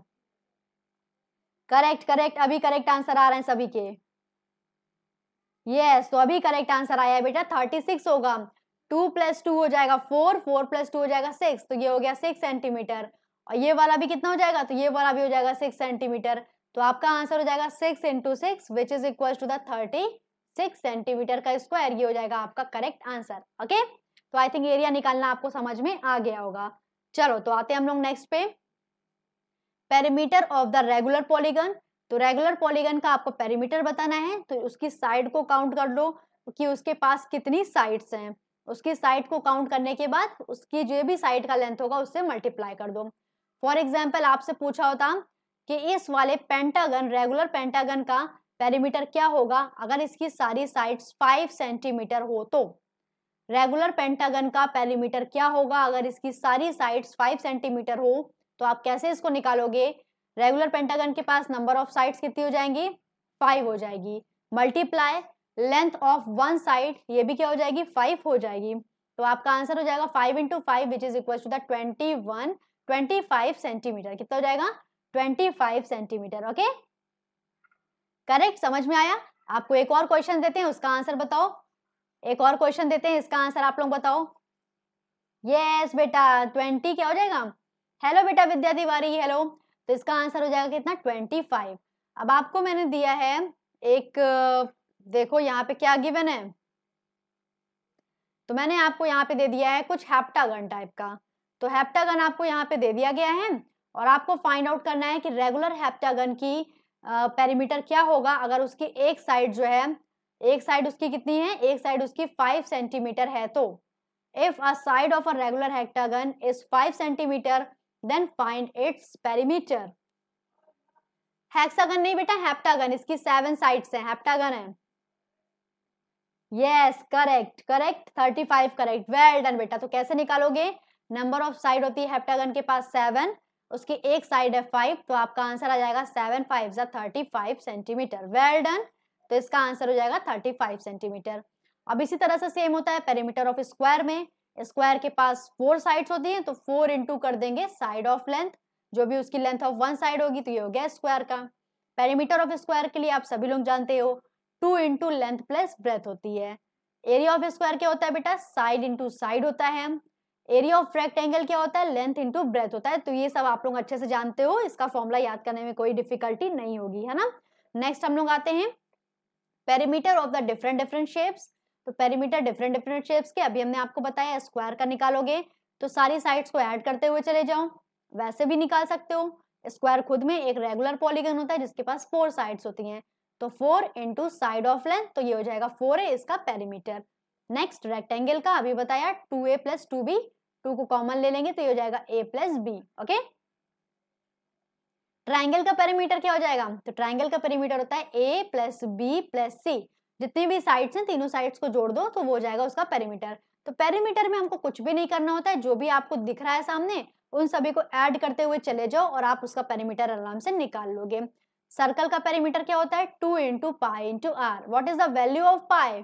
करेक्ट करेक्ट अभी करेक्ट आंसर आ रहे हैं सभी के यस yes, तो अभी करेक्ट आंसर आया है बेटा थर्टी सिक्स होगा टू प्लस टू हो जाएगा फोर फोर प्लस टू हो जाएगा सिक्स तो ये हो गया सिक्स सेंटीमीटर और ये वाला भी कितना हो जाएगा तो ये वाला भी हो जाएगा सिक्स सेंटीमीटर तो आपका आंसर हो जाएगा six into six which is equal to the thirty six centimetre का स्क्वायर ये हो जाएगा आपका करेक्ट आंसर ओके तो आई थिंक एरिया निकालना आपको समझ में आ गया होगा चलो तो आते हैं हम लोग नेक्स्ट पे perimeter of the regular polygon तो रेगुलर पॉलीगन का आपको पेरीमीटर बताना है तो उसकी साइड को काउंट कर लो कि उसके पास कितनी साइड्स हैं उसकी साइड को काउंट करने के बाद उसकी जो भी साइड का लेंथ होगा उससे मल्टीप्लाई कर दो फॉर एग्जाम्पल आपसे पूछा होता कि इस वाले पेंटागन रेगुलर पेंटागन का पेरीमीटर क्या होगा अगर इसकी सारी साइड्स फाइव सेंटीमीटर हो तो रेगुलर पेंटागन का पेरीमीटर क्या होगा अगर इसकी सारी साइड्स फाइव सेंटीमीटर हो तो आप कैसे इसको निकालोगे रेगुलर पेंटागन के पास नंबर ऑफ साइड्स कितनी हो जाएंगी फाइव हो जाएगी multiply length of one side ये भी क्या हो जाएगी फाइव हो जाएगी तो आपका आंसर हो जाएगा five into five which is equal to the twenty one twenty five centimetre कितना हो जाएगा twenty five centimetre okay correct समझ में आया आपको एक और क्वेश्चन देते हैं उसका आंसर बताओ एक और क्वेश्चन देते हैं इसका आंसर आप लोग बताओ यस yes, बेटा ट्वेंटी क्या हो जाएगा हेलो बेटा विद्या तिवारी हेलो तो इसका आंसर हो जाएगा कितना ट्वेंटी फाइव अब आपको मैंने दिया है एक देखो यहाँ पे क्या गिवन है तो मैंने आपको यहाँ पे दे दिया है कुछ हैप्टागन टाइप का तो हैप्टागन आपको यहाँ पे दे दिया गया है और आपको फाइंड आउट करना है कि रेगुलर हैप्टागन की पेरीमीटर क्या होगा अगर उसकी एक साइड जो है एक साइड उसकी कितनी है एक साइड उसकी फाइव सेंटीमीटर है तो if a side of a regular heptagon is five centimetre then find its perimeter hexagon नहीं बेटा हेप्टागन इसकी सेवन साइड्स हैं हेप्टागन है yes correct correct thirty five correct well done बेटा तो कैसे निकालोगे नंबर ऑफ साइड होती है हेप्टागन के पास सेवन उसकी एक साइड है फाइव तो आपका आंसर आ जाएगा सेवन फाइव या thirty five centimetre well done तो इसका आंसर हो जाएगा थर्टी फाइव सेंटीमीटर अब इसी तरह से सेम होता है पेरीमीटर ऑफ स्क्वायर में स्क्वायर के पास फोर साइड्स होती हैं तो फोर इंटू कर देंगे साइड ऑफ लेंथ जो भी उसकी लेंथ ऑफ वन साइड होगी तो ये हो गया स्क्वायर का पेरीमीटर ऑफ स्क्वायर के लिए आप सभी लोग जानते हो two into length plus breadth होती है एरिया ऑफ स्क्वायर क्या होता है बेटा साइड इंटू साइड होता है एरिया ऑफ रेक्टेंगल क्या होता है लेंथ इंटू ब्रेथ होता है तो ये सब आप लोग अच्छे से जानते हो इसका फॉर्मूला याद करने में कोई डिफिकल्टी नहीं होगी है ना नेक्स्ट हम लोग आते हैं perimeter of the different different shapes तो पेरीमीटर डिफरेंट डिफरेंट शेप्स के अभी हमने आपको बताया स्क्वायर का निकालोगे तो सारी साइड्स को ऐड करते हुए चले जाओ वैसे भी निकाल सकते हो स्क्वायर खुद में एक रेगुलर पॉलीगन होता है जिसके पास फोर साइड्स होती हैं तो four into side of length तो ये हो जाएगा फोर ए इसका पेरीमीटर नेक्स्ट रेक्टेंगल का अभी बताया two A plus two B two को कॉमन ले लेंगे तो ये हो जाएगा A plus B okay triangle का पेरीमीटर क्या हो जाएगा तो ट्राइंगल का पेरीमीटर होता है A plus B plus C जितने भी साइड्स हैं तीनों साइड्स को जोड़ दो तो हो जाएगा उसका पेरीमीटर तो पेरीमीटर में हमको कुछ भी नहीं करना होता है जो भी आपको दिख रहा है सामने उन सभी को ऐड करते हुए चले जाओ और आप उसका पेरीमीटर आराम से निकाल लोगे सर्कल का पेरीमीटर क्या होता है two into pi into R what is the value of pi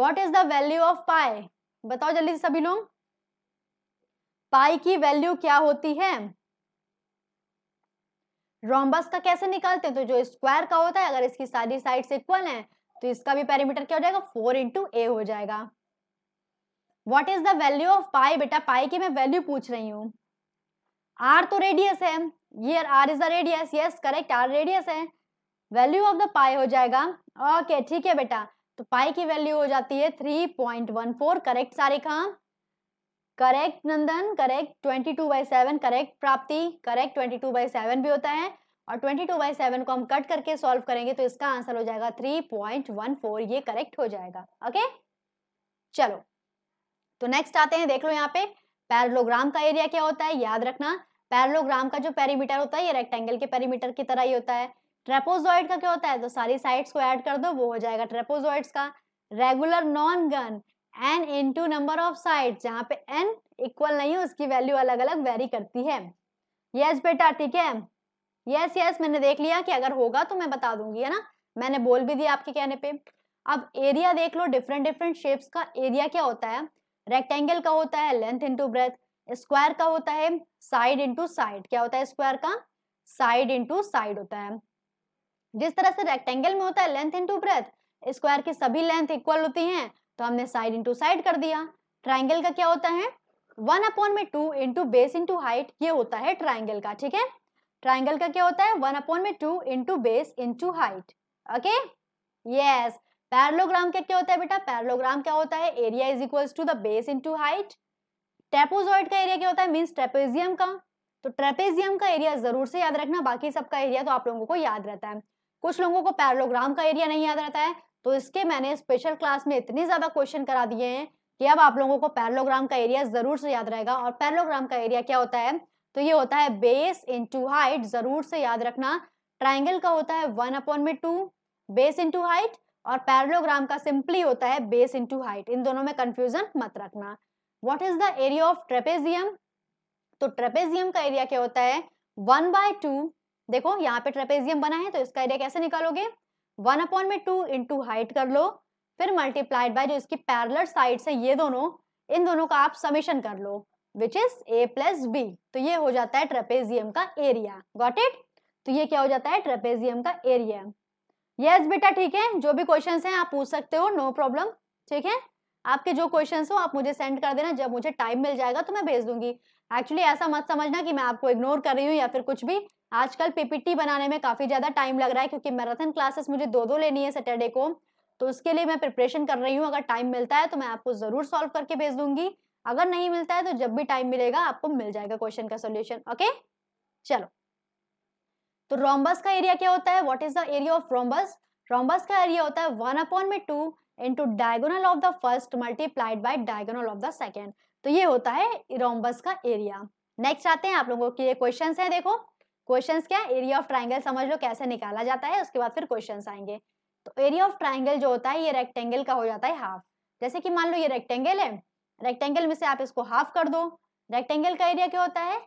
what is the value of pi बताओ जल्दी से सभी लोग पाई की वैल्यू क्या होती है रोमबस का कैसे निकालते हैं तो जो स्क्वायर का होता है अगर इसकी सारी साइड इक्वल है तो इसका भी पेरीमीटर क्या हो जाएगा फोर इंटू ए हो जाएगा what is the value of pi बेटा पाई की मैं वैल्यू पूछ रही हूँ आर तो रेडियस है ये R is the radius yes correct R radius है वैल्यू ऑफ द पाई हो जाएगा ओके okay, ठीक है बेटा तो पाई की वैल्यू हो जाती है three point one four correct सारे खां correct Nandan correct twenty two by seven correct Prapti correct twenty two by seven भी होता है और 22 टू बाई सेवन को हम कट करके सॉल्व करेंगे तो इसका आंसर हो जाएगा 3.14 ये करेक्ट हो जाएगा ओके चलो तो नेक्स्ट आते हैं देख लो यहाँ पे पैरलोग्राम का एरिया क्या होता है याद रखना पैरलोग्राम का जो पेरीमीटर होता है ये रेक्टेंगल के पेरीमीटर की तरह ही होता है ट्रेपोजॉइड का क्या होता है तो सारी साइड्स को ऐड कर दो वो हो जाएगा ट्रेपोजॉइड का regular nonagon N into number of side जहाँ पे एन इक्वल नहीं है उसकी वैल्यू अलग अलग वेरी करती है यस yes, बेटा ठीक है यस यस मैंने देख लिया कि अगर होगा तो मैं बता दूंगी है ना मैंने बोल भी दिया आपके कहने पे अब एरिया देख लो डिफरेंट डिफरेंट शेप्स का एरिया क्या होता है रेक्टेंगल का होता है लेंथ इंटू ब्रेथ स्क्वायर का होता है साइड इंटू साइड क्या होता है स्क्वायर का साइड इंटू साइड होता है जिस तरह से रेक्टेंगल में होता है लेंथ इंटू ब्रेथ स्क्वायर की सभी लेंथ इक्वल होती हैं तो हमने साइड इंटू साइड कर दिया ट्राइंगल का क्या होता है वन अपॉन में two into base into height ये होता है ट्राइंगल का ठीक है ट्राइंगल का क्या होता है वन अपॉन में two into base into height okay yes parallelogram का क्या होता है बेटा पैरलोग्राम क्या होता है area is equal to the base into height trapezoid का एरिया क्या होता है मीन्स ट्रेपेजियम का तो ट्रेपेजियम का एरिया जरूर से याद रखना बाकी सबका एरिया तो आप लोगों को याद रहता है कुछ लोगों को पैरलोग्राम का एरिया नहीं याद रहता है तो इसके मैंने स्पेशल क्लास में इतने ज़्यादा क्वेश्चन करा दिए हैं कि अब आप लोगों को पैरलोग्राम का एरिया ज़रूर से याद रहेगा और पैरलोग्राम का एरिया क्या होता है तो ये होता है बेस इंटू हाइट जरूर से याद रखना ट्राइंगल का होता है वन अपॉन में टू बेस इंटू हाइट और पैरलोग्राम का सिंपली होता है बेस इंटू हाइट इन दोनों में कंफ्यूजन मत रखना what is the area of trapezium तो ट्रेपेजियम का एरिया क्या होता है वन बाय टू देखो यहाँ पे ट्रेपेजियम बना है तो इसका एरिया कैसे निकालोगे वन अपॉन में टू इंटू हाइट कर लो फिर मल्टीप्लाइड बाय जो इसकी पैरलर साइड्स है ये दोनों इन दोनों का आप समेशन कर लो which is A plus B तो ये हो जाता है ट्रेपेजियम का एरिया गॉट इट तो ये क्या हो जाता है ट्रेपेजियम का एरिया यस yes, बेटा ठीक है जो भी क्वेश्चन हैं आप पूछ सकते हो नो प्रॉब्लम ठीक है आपके जो क्वेश्चन हो आप मुझे सेंड कर देना जब मुझे टाइम मिल जाएगा तो मैं भेज दूंगी एक्चुअली ऐसा मत समझना कि मैं आपको इग्नोर कर रही हूँ या फिर कुछ भी आजकल पीपीटी बनाने में काफ़ी ज़्यादा टाइम लग रहा है क्योंकि मैराथन क्लासेस मुझे दो दो लेनी है सैटरडे को तो उसके लिए मैं प्रिपरेशन कर रही हूँ अगर टाइम मिलता है तो मैं आपको ज़रूर सॉल्व करके भेज दूंगी अगर नहीं मिलता है तो जब भी टाइम मिलेगा आपको मिल जाएगा क्वेश्चन का सोल्यूशन ओके चलो तो रोम्बस का एरिया क्या होता है what is the area of rhombus rhombus का एरिया होता है वन अपॉन में two into diagonal of the first multiplied by diagonal of the second तो ये होता है रोम्बस का एरिया नेक्स्ट आते हैं आप लोगों के क्वेश्चन है देखो क्वेश्चन क्या है एरिया ऑफ ट्राइंगल समझ लो कैसे निकाला जाता है उसके बाद फिर क्वेश्चन आएंगे तो एरिया ऑफ ट्राइंगल जो होता है ये रेक्टेंगल का हो जाता है हाफ जैसे कि मान लो ये रेक्टेंगल है रेक्टेंगल में से आप इसको हाफ कर दो रेक्टेंगल का एरिया क्या होता है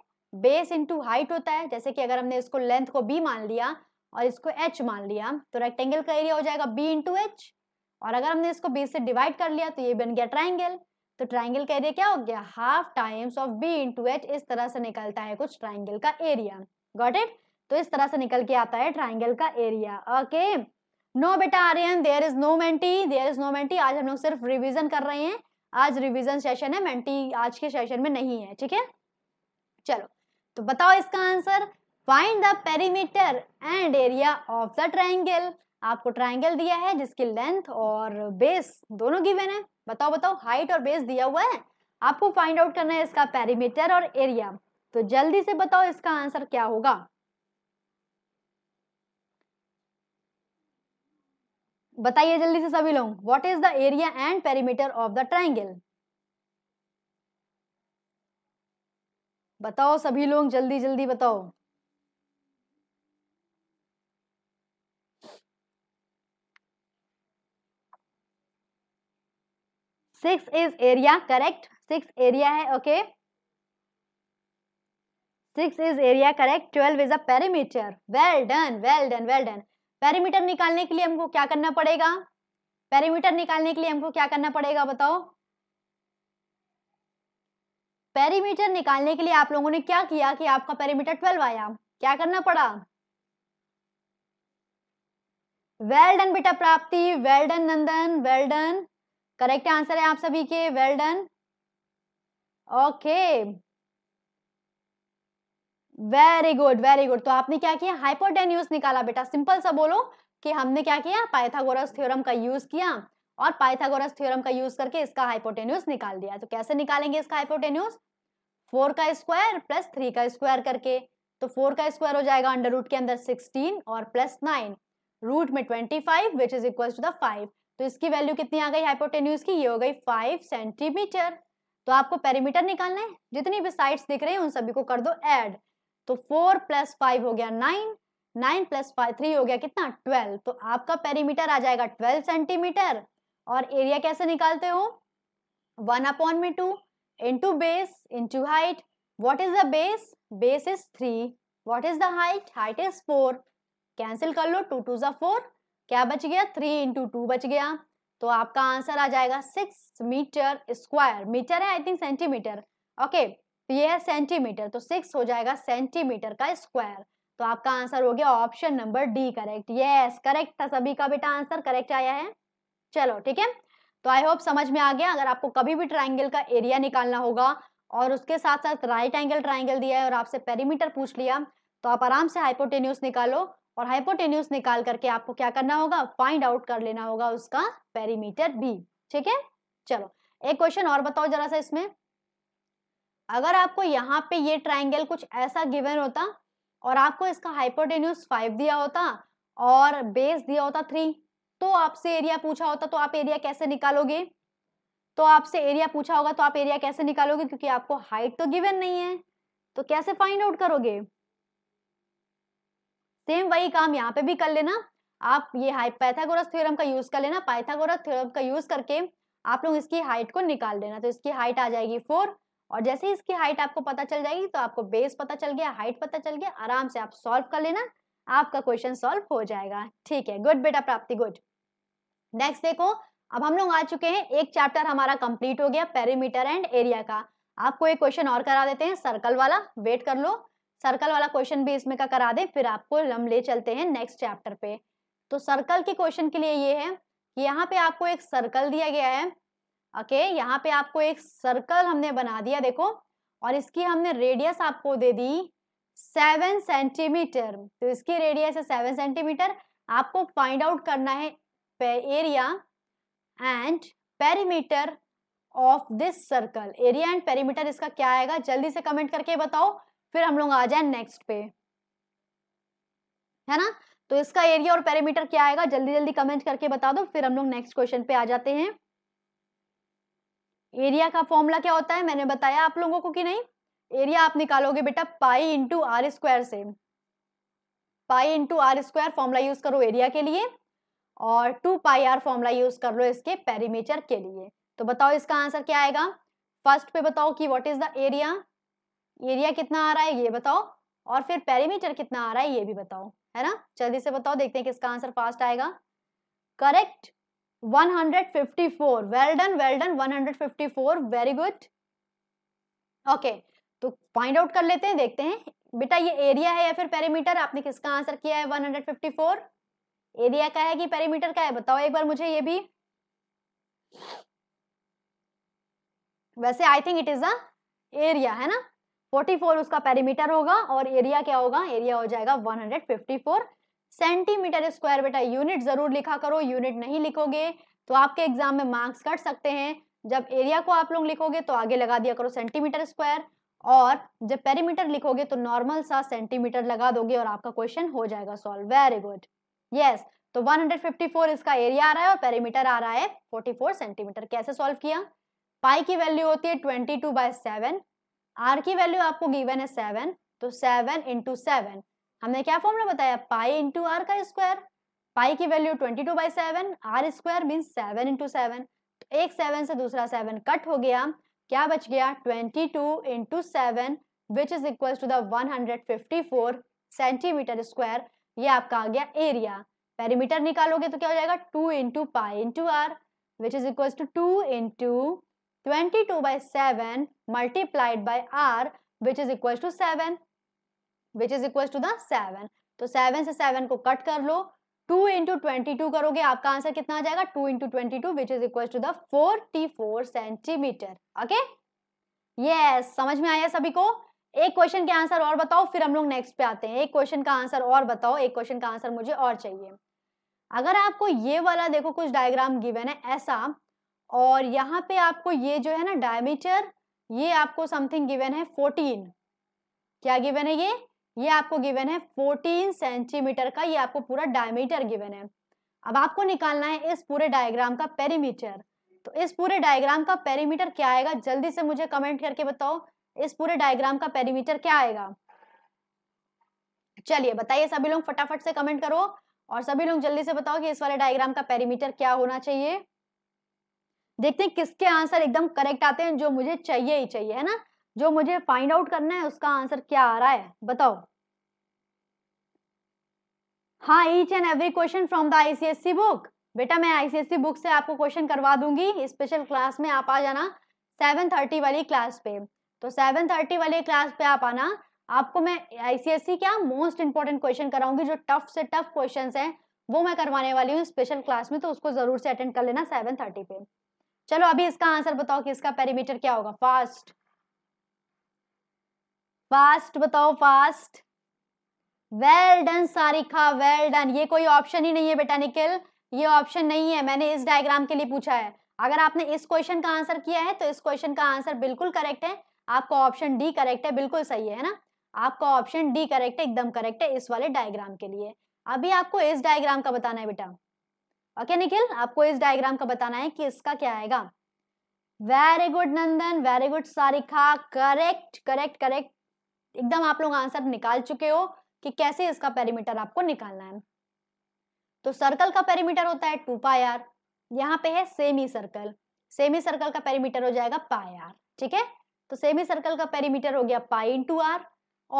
बेस इंटू हाइट होता है जैसे कि अगर हमने इसको लेंथ को बी मान लिया और इसको एच मान लिया तो रेक्टेंगल का एरिया हो जाएगा बी इंटू एच और अगर हमने इसको बी से डिवाइड कर लिया तो ये बन गया ट्राइंगल तो ट्राइंगल का एरिया क्या हो गया half times of B into H इस तरह से निकलता है कुछ ट्राइंगल का एरिया गॉट इट तो इस तरह से निकल के आता है ट्राइंगल का एरिया ओके नो बेटा Aryan there is no Menti there is no Menti आज हम लोग सिर्फ रिविजन कर रहे हैं आज रिविजन सेशन है मेंटी आज के सेशन में नहीं है ठीक है चलो तो बताओ इसका answer find the perimeter and area of the triangle आपको ट्राइंगल दिया है जिसकी लेंथ और बेस दोनों गिवन है बताओ बताओ हाइट और बेस दिया हुआ है आपको फाइंड आउट करना है इसका पेरीमीटर और एरिया तो जल्दी से बताओ इसका आंसर क्या होगा बताइए जल्दी से सभी लोग what is the area and perimeter of the triangle बताओ सभी लोग जल्दी जल्दी बताओ six is area correct six area है okay six is area correct twelve is a perimeter well done well done well done parameter निकालने के लिए हमको क्या करना पड़ेगा पैरामीटर निकालने के लिए हमको क्या करना पड़ेगा बताओ पैरामीटर निकालने के लिए आप लोगों ने क्या किया कि आपका पैरामीटर ट्वेल्व आया क्या करना पड़ा वेल डन बेटा Prapti well done Nandan well done correct answer है आप सभी के well done okay very good very good तो आपने क्या किया हाइपोटेन्यूस निकाला बेटा सिंपल सा बोलो कि हमने क्या किया पाइथागोरस थ्योरम का यूज किया और पाइथागोरस थ्योरम का यूज करके इसका हाइपोटेन्यूस निकाल दिया तो कैसे निकालेंगे इसका हाइपोटेन्यूस फोर का स्क्वायर प्लस थ्री का स्क्वायर करके तो फोर का स्क्वायर हो जाएगा अंडर रूट के अंदर सिक्सटीन और प्लस नाइन रूट में twenty five which is equal to the five तो इसकी वैल्यू कितनी आ गई हाइपोटेन्यूज की ये हो गई फाइव सेंटीमीटर तो आपको पेरीमीटर निकालना है जितनी भी साइड्स दिख रही है उन सभी को कर दो एड तो फोर प्लस फाइव हो गया नाइन नाइन प्लस थ्री हो गया कितना ट्वेल्व तो आपका पेरीमीटर आ जाएगा ट्वेल्व सेंटीमीटर और एरिया कैसे निकालते हो वन अपॉन में two into base into height what is the base base is three what is the height height is four cancel कर लो टू टू ज़ा फोर क्या बच गया थ्री इंटू टू बच गया तो आपका आंसर आ जाएगा सिक्स मीटर स्क्वायर मीटर है I think centimetre okay okay. तो ये है सेंटीमीटर तो सिक्स हो जाएगा सेंटीमीटर का स्क्वायर तो आपका आंसर हो गया option number D correct yes correct था सभी का बेटा आंसर करेक्ट आया है चलो ठीक है तो आई होप समझ में आ गया अगर आपको कभी भी ट्राइंगल का एरिया निकालना होगा और उसके साथ साथ राइट एंगल ट्राइंगल दिया है और आपसे पेरीमीटर पूछ लिया तो आप आराम से हाइपोटेन्यूस निकालो और हाइपोटेन्यूस निकाल करके आपको क्या करना होगा फाइंड आउट कर लेना होगा उसका पेरीमीटर भी ठीक है चलो एक क्वेश्चन और बताओ जरा सा इसमें अगर आपको यहाँ पे ये ट्राइंगल कुछ ऐसा गिवन होता और आपको इसका हाइपोटेन्यूस फाइव दिया होता और बेस दिया होता थ्री तो आपसे एरिया पूछा होता तो आप एरिया कैसे निकालोगे तो आपसे एरिया पूछा होगा तो आप एरिया कैसे निकालोगे क्योंकि आपको हाइट तो गिवन नहीं है तो कैसे फाइंड आउट करोगे सेम वही काम यहाँ पे भी कर लेना आप ये हाई पाइथागोरस थ्योरम का यूज कर लेना पाइथागोरस थ्योरम का यूज करके आप लोग इसकी हाइट को निकाल लेना तो इसकी हाइट आ जाएगी फोर और जैसे ही इसकी हाइट आपको पता चल जाएगी तो आपको बेस पता चल गया हाइट पता चल गया आराम से आप सॉल्व कर लेना आपका क्वेश्चन सॉल्व हो जाएगा ठीक है गुड बेटा प्राप्ति गुड नेक्स्ट देखो अब हम लोग आ चुके हैं एक चैप्टर हमारा कंप्लीट हो गया पेरीमीटर एंड एरिया का आपको एक क्वेश्चन और करा देते हैं सर्कल वाला वेट कर लो सर्कल वाला क्वेश्चन भी इसमें का करा दे फिर आपको लम ले चलते हैं नेक्स्ट चैप्टर पे तो सर्कल के क्वेश्चन के लिए ये है कि यहाँ पे आपको एक सर्कल दिया गया है ओके okay, यहाँ पे आपको एक सर्कल हमने बना दिया देखो और इसकी हमने रेडियस आपको दे दी सेवन सेंटीमीटर तो इसकी रेडियस है सेवन सेंटीमीटर आपको फाइंड आउट करना है area and perimeter of this circle area and perimeter इसका क्या आएगा जल्दी से कमेंट करके बताओ फिर हम लोग आ जाए नेक्स्ट पे है ना तो इसका एरिया और पेरीमीटर क्या आएगा जल्दी जल्दी कमेंट करके बता दो फिर हम लोग नेक्स्ट क्वेश्चन पे आ जाते हैं एरिया का फॉर्मूला क्या होता है मैंने बताया आप लोगों को कि नहीं एरिया आप निकालोगे बेटा पाई इंटू आर स्क्वायर से pi into R square formula use करो एरिया के लिए और two pi R formula use कर लो इसके पेरीमीटर के लिए तो बताओ इसका आंसर क्या आएगा फर्स्ट पे बताओ कि what is the area area कितना आ रहा है ये बताओ और फिर पेरीमीटर कितना आ रहा है ये भी बताओ है ना जल्दी से बताओ देखते हैं किसका आंसर फास्ट आएगा correct 154 well done well done 154 very good okay okay, तो फाइंड आउट कर लेते हैं देखते हैं बेटा ये एरिया है या फिर पेरीमीटर आपने किसका आंसर किया है 154 एरिया का है कि पेरीमीटर का है बताओ एक बार मुझे ये भी वैसे I think it is a area है ना 44 उसका पेरीमीटर होगा और एरिया क्या होगा एरिया हो जाएगा 154 हंड्रेड सेंटीमीटर स्क्वायर बेटा यूनिट जरूर लिखा करो यूनिट नहीं लिखोगे तो आपके एग्जाम में मार्क्स कट सकते हैं जब एरिया को आप लोग लिखोगे तो आगे लगा दिया करो सेंटीमीटर स्क्वायर और जब पेरीमीटर लिखोगे तो नॉर्मल सा सेंटीमीटर लगा दोगे और आपका क्वेश्चन हो जाएगा सॉल्व वेरी गुड यस तो 154 इसका एरिया आ रहा है और पेरीमीटर आ रहा है 44 सेंटीमीटर कैसे सॉल्व किया पाई की वैल्यू होती है 22 टू बाय सेवन आर की वैल्यू आपको गिवन है सेवन तो सेवन इंटू सेवन हमने क्या फॉर्मूला बताया पाई इंटू आर का स्क्वायर पाई की value twenty two by seven r square mean seven into seven एक सेवन से दूसरा सेवन कट हो गया क्या बच गया twenty two into seven which is equal to the hundred fifty four centimetre square ये आपका आ गया एरिया पेरीमीटर निकालोगे तो क्या हो जाएगा two into pi into r which is equal to two into twenty two by seven multiplied by r which is equal to seven which is equal to the seven तो seven से seven को cut कर लो two into twenty two करोगे आपका answer कितना आ जाएगा two into twenty two which is equal to the forty four centimetre okay ये समझ में आया सभी को एक क्वेश्चन के आंसर और बताओ फिर हम लोग नेक्स्ट पे आते हैं एक क्वेश्चन का आंसर और बताओ एक क्वेश्चन का आंसर मुझे और चाहिए अगर आपको ये वाला देखो कुछ डायग्राम गिवन है ऐसा और यहाँ पे आपको ये जो है ना डायमीटर ये आपको समथिंग गिवन है फोर्टीन क्या गिवन है ये ये आपको गिवन है 14 सेंटीमीटर का ये आपको पूरा डायमीटर गिवन है अब आपको निकालना है इस पूरे डायग्राम का पेरीमीटर तो इस पूरे डायग्राम का पेरीमीटर क्या आएगा जल्दी से मुझे कमेंट करके बताओ इस पूरे डायग्राम का पेरीमीटर क्या आएगा चलिए बताइए सभी लोग फटाफट से कमेंट करो और सभी लोग जल्दी से बताओ कि इस वाले डायग्राम का पेरीमीटर क्या होना चाहिए देखते हैं किसके आंसर एकदम करेक्ट आते हैं जो मुझे चाहिए ही चाहिए है ना जो मुझे फाइंड आउट करना है उसका आंसर क्या आ रहा है बताओ हाँ each and every question from the ICSE book बेटा मैं आईसीएससी बुक से आपको क्वेश्चन करवा दूंगी स्पेशल क्लास में आप आ जाना सेवन थर्टी वाली क्लास पे तो सेवन थर्टी वाली क्लास पे आप आना आपको मैं आईसीएससी क्या मोस्ट इंपॉर्टेंट क्वेश्चन कराऊंगी जो टफ से टफ क्वेश्चन है वो मैं करवाने वाली हूँ स्पेशल क्लास में तो उसको जरूर से अटेंड कर लेना सेवन थर्टी पे चलो अभी इसका आंसर बताओ कि इसका पेरीमीटर क्या होगा फास्ट फास्ट बताओ fast well done Sarika well done ये कोई ऑप्शन ही नहीं है बेटा निखिल ये ऑप्शन नहीं है मैंने इस डायग्राम के लिए पूछा है अगर आपने इस क्वेश्चन का आंसर किया है तो इस क्वेश्चन का आंसर बिल्कुल करेक्ट है आपका ऑप्शन डी करेक्ट है बिल्कुल सही है ना आपका ऑप्शन डी करेक्ट है एकदम करेक्ट है इस वाले डायग्राम के लिए अभी आपको इस डायग्राम का बताना है बेटा ओके निखिल आपको इस डायग्राम का बताना है कि इसका क्या आएगा very good Nandan very good Sarika correct correct correct एकदम आप लोग आंसर निकाल चुके हो कि कैसे इसका पेरीमीटर आपको निकालना है तो सर्कल का पेरीमीटर होता है टू पाई आर यहाँ पे है सेमी सर्कल सेमी सर्कल का पेरीमीटर हो जाएगा पाई आर ठीक है तो सेमी सर्कल का पेरीमीटर हो गया पाई इंटू आर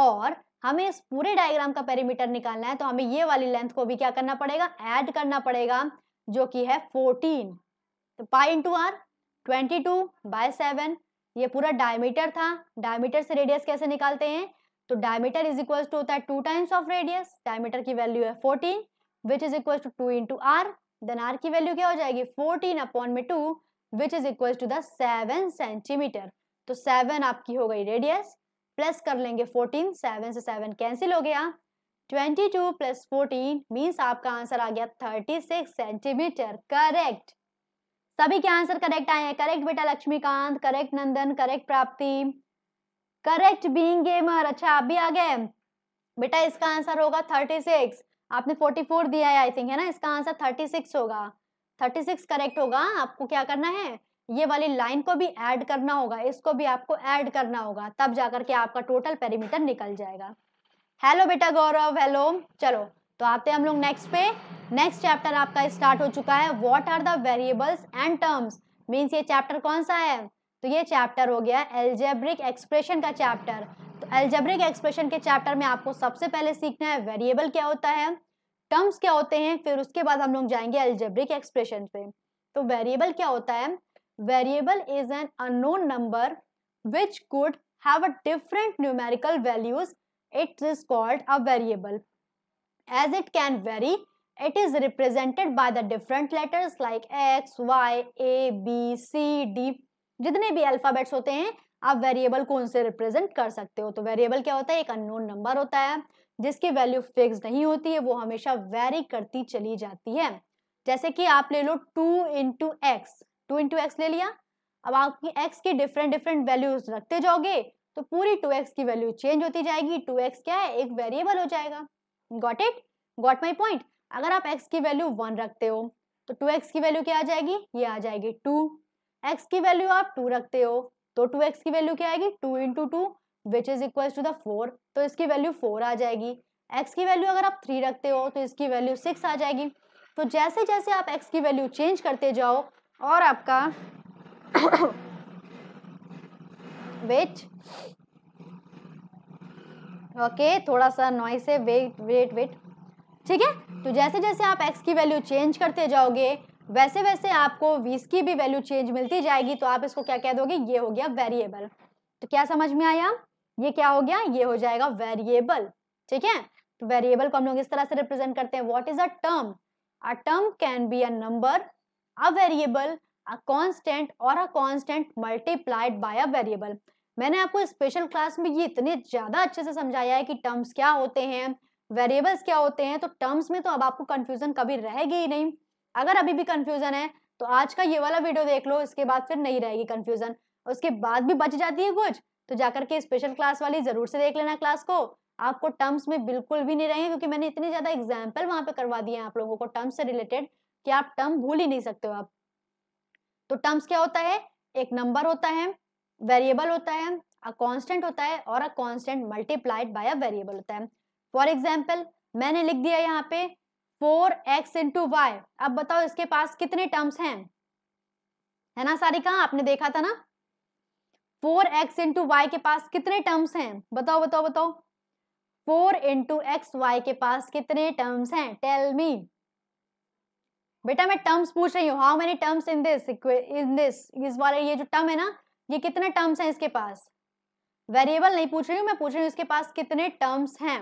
और हमें इस पूरे डायग्राम का पेरीमीटर निकालना है तो हमें ये वाली लेंथ को भी क्या करना पड़ेगा ऐड करना पड़ेगा जो कि है 14 तो pi into r twenty two by seven ये पूरा डायमीटर था डायमीटर से रेडियस कैसे निकालते हैं तो डायमीटर इज इक्वल टू होता है two times of radius diameter की वैल्यू है fourteen which is equal to two into r then r की वैल्यू क्या हो जाएगी फोर्टीन अपॉन में two which is equal to the seven centimetre तो सेवन आपकी हो गई रेडियस प्लस कर लेंगे फोर्टीन सेवन से सेवन कैंसिल हो गया twenty two plus fourteen means आपका आंसर आ गया थर्टी सिक्स सेंटीमीटर करेक्ट सभी के आंसर करेक्ट आए हैं करेक्ट बेटा Laxmikant correct Nandan correct Prapti correct बींग गेमर अच्छा आप भी आ गए बेटा इसका आंसर होगा थर्टी सिक्स आपने फोर्टी फोर दिया है आई थिंक है ना इसका आंसर थर्टी सिक्स होगा थर्टी सिक्स करेक्ट होगा आपको क्या करना है ये वाली लाइन को भी ऐड करना होगा इसको भी आपको ऐड करना होगा तब जाकर के आपका टोटल पेरीमीटर निकल जाएगा हेलो बेटा गौरव हेलो चलो तो आते हैं हम लोग नेक्स्ट पे नेक्स्ट चैप्टर आपका स्टार्ट हो चुका है what are the variables and terms means ये चैप्टर कौन सा है तो ये चैप्टर हो गया एल्जेब्रिक एक्सप्रेशन का चैप्टर तो एल्जेब्रिक एक्सप्रेशन के चैप्टर में आपको सबसे पहले सीखना है वेरिएबल क्या होता है टर्म्स क्या होते हैं फिर उसके बाद हम लोग जाएंगे एल्जेब्रिक एक्सप्रेशन पे तो वेरिएबल क्या होता है variable is an unknown number which could have a different numerical values it is called a variable As it can vary, it is represented by the different letters like X, Y, A, B, C, D. जितने भी alphabets होते हैं आप variable कौन से represent कर सकते हो तो वेरिएबल क्या होता है एक अननोन नंबर होता है जिसकी वैल्यू फिक्स नहीं होती है वो हमेशा वेरी करती चली जाती है जैसे कि आप ले लो two into x two into x ले लिया अब आप एक्स की डिफरेंट डिफरेंट वैल्यूज रखते जाओगे तो पूरी टू एक्स की वैल्यू चेंज होती जाएगी टू एक्स क्या है एक वेरिएबल हो जाएगा got it got my point अगर आप एक्स की वैल्यू वन रखते हो तो टू एक्स की वैल्यू क्या आ जाएगी ये आ जाएगी टू एक्स की वैल्यू आप टू रखते हो तो टू एक्स की वैल्यू क्या आएगी two into two which is equal to the four तो इसकी वैल्यू फोर आ जाएगी एक्स की वैल्यू अगर आप थ्री रखते हो तो इसकी वैल्यू सिक्स आ जाएगी तो जैसे जैसे आप एक्स की वैल्यू चेंज करते जाओ और आपका वेट ओके थोड़ा सा नॉइस है वेट वेट वेट ठीक है तो जैसे जैसे आप एक्स की वैल्यू चेंज करते जाओगे वैसे वैसे आपको वीस की भी वैल्यू चेंज मिलती जाएगी तो आप इसको क्या कह दोगे ये हो गया वेरिएबल तो क्या समझ में आया ये क्या हो गया ये हो जाएगा वेरिएबल ठीक है तो वेरिएबल को हम लोग इस तरह से रिप्रेजेंट करते हैं what is a term a term can be a number a variable a constant और a constant multiplied by a variable मैंने आपको स्पेशल क्लास में ये इतने ज़्यादा अच्छे से समझाया है कि टर्म्स क्या होते हैं वेरिएबल्स क्या होते हैं तो टर्म्स में तो अब आपको कन्फ्यूज़न कभी रहेगी ही नहीं अगर अभी भी कन्फ्यूज़न है तो आज का ये वाला वीडियो देख लो इसके बाद फिर नहीं रहेगी कन्फ्यूज़न उसके बाद भी बच जाती है कुछ तो जाकर के स्पेशल क्लास वाली ज़रूर से देख लेना क्लास को आपको टर्म्स में बिल्कुल भी नहीं रहेंगे क्योंकि मैंने इतने ज़्यादा एग्जाम्पल वहाँ पे करवा दिए आप लोगों को टर्म्स से रिलेटेड कि आप टर्म भूल ही नहीं सकते हो आप तो टर्म्स क्या होता है एक नंबर होता है वेरिएबल होता है अ कांस्टेंट होता है और a constant multiplied by a variable होता है फॉर एग्जांपल मैंने लिख दिया यहाँ पे फोर एक्स इंटू वाई अब बताओ इसके पास कितने टर्म्स हैं है ना सारी कहा आपने देखा था ना फोर एक्स इंटू वाई के पास कितने टर्म्स हैं बताओ बताओ बताओ फोर इंटू एक्स वाई के पास कितने टर्म्स हैं टेल मी बेटा मैं टर्म्स पूछ रही हूँ how many terms in this in this इस वाले ये जो टर्म है ना ये कितने टर्म्स हैं इसके पास वेरिएबल नहीं पूछ रही हूं मैं पूछ रही हूं इसके पास कितने टर्म्स हैं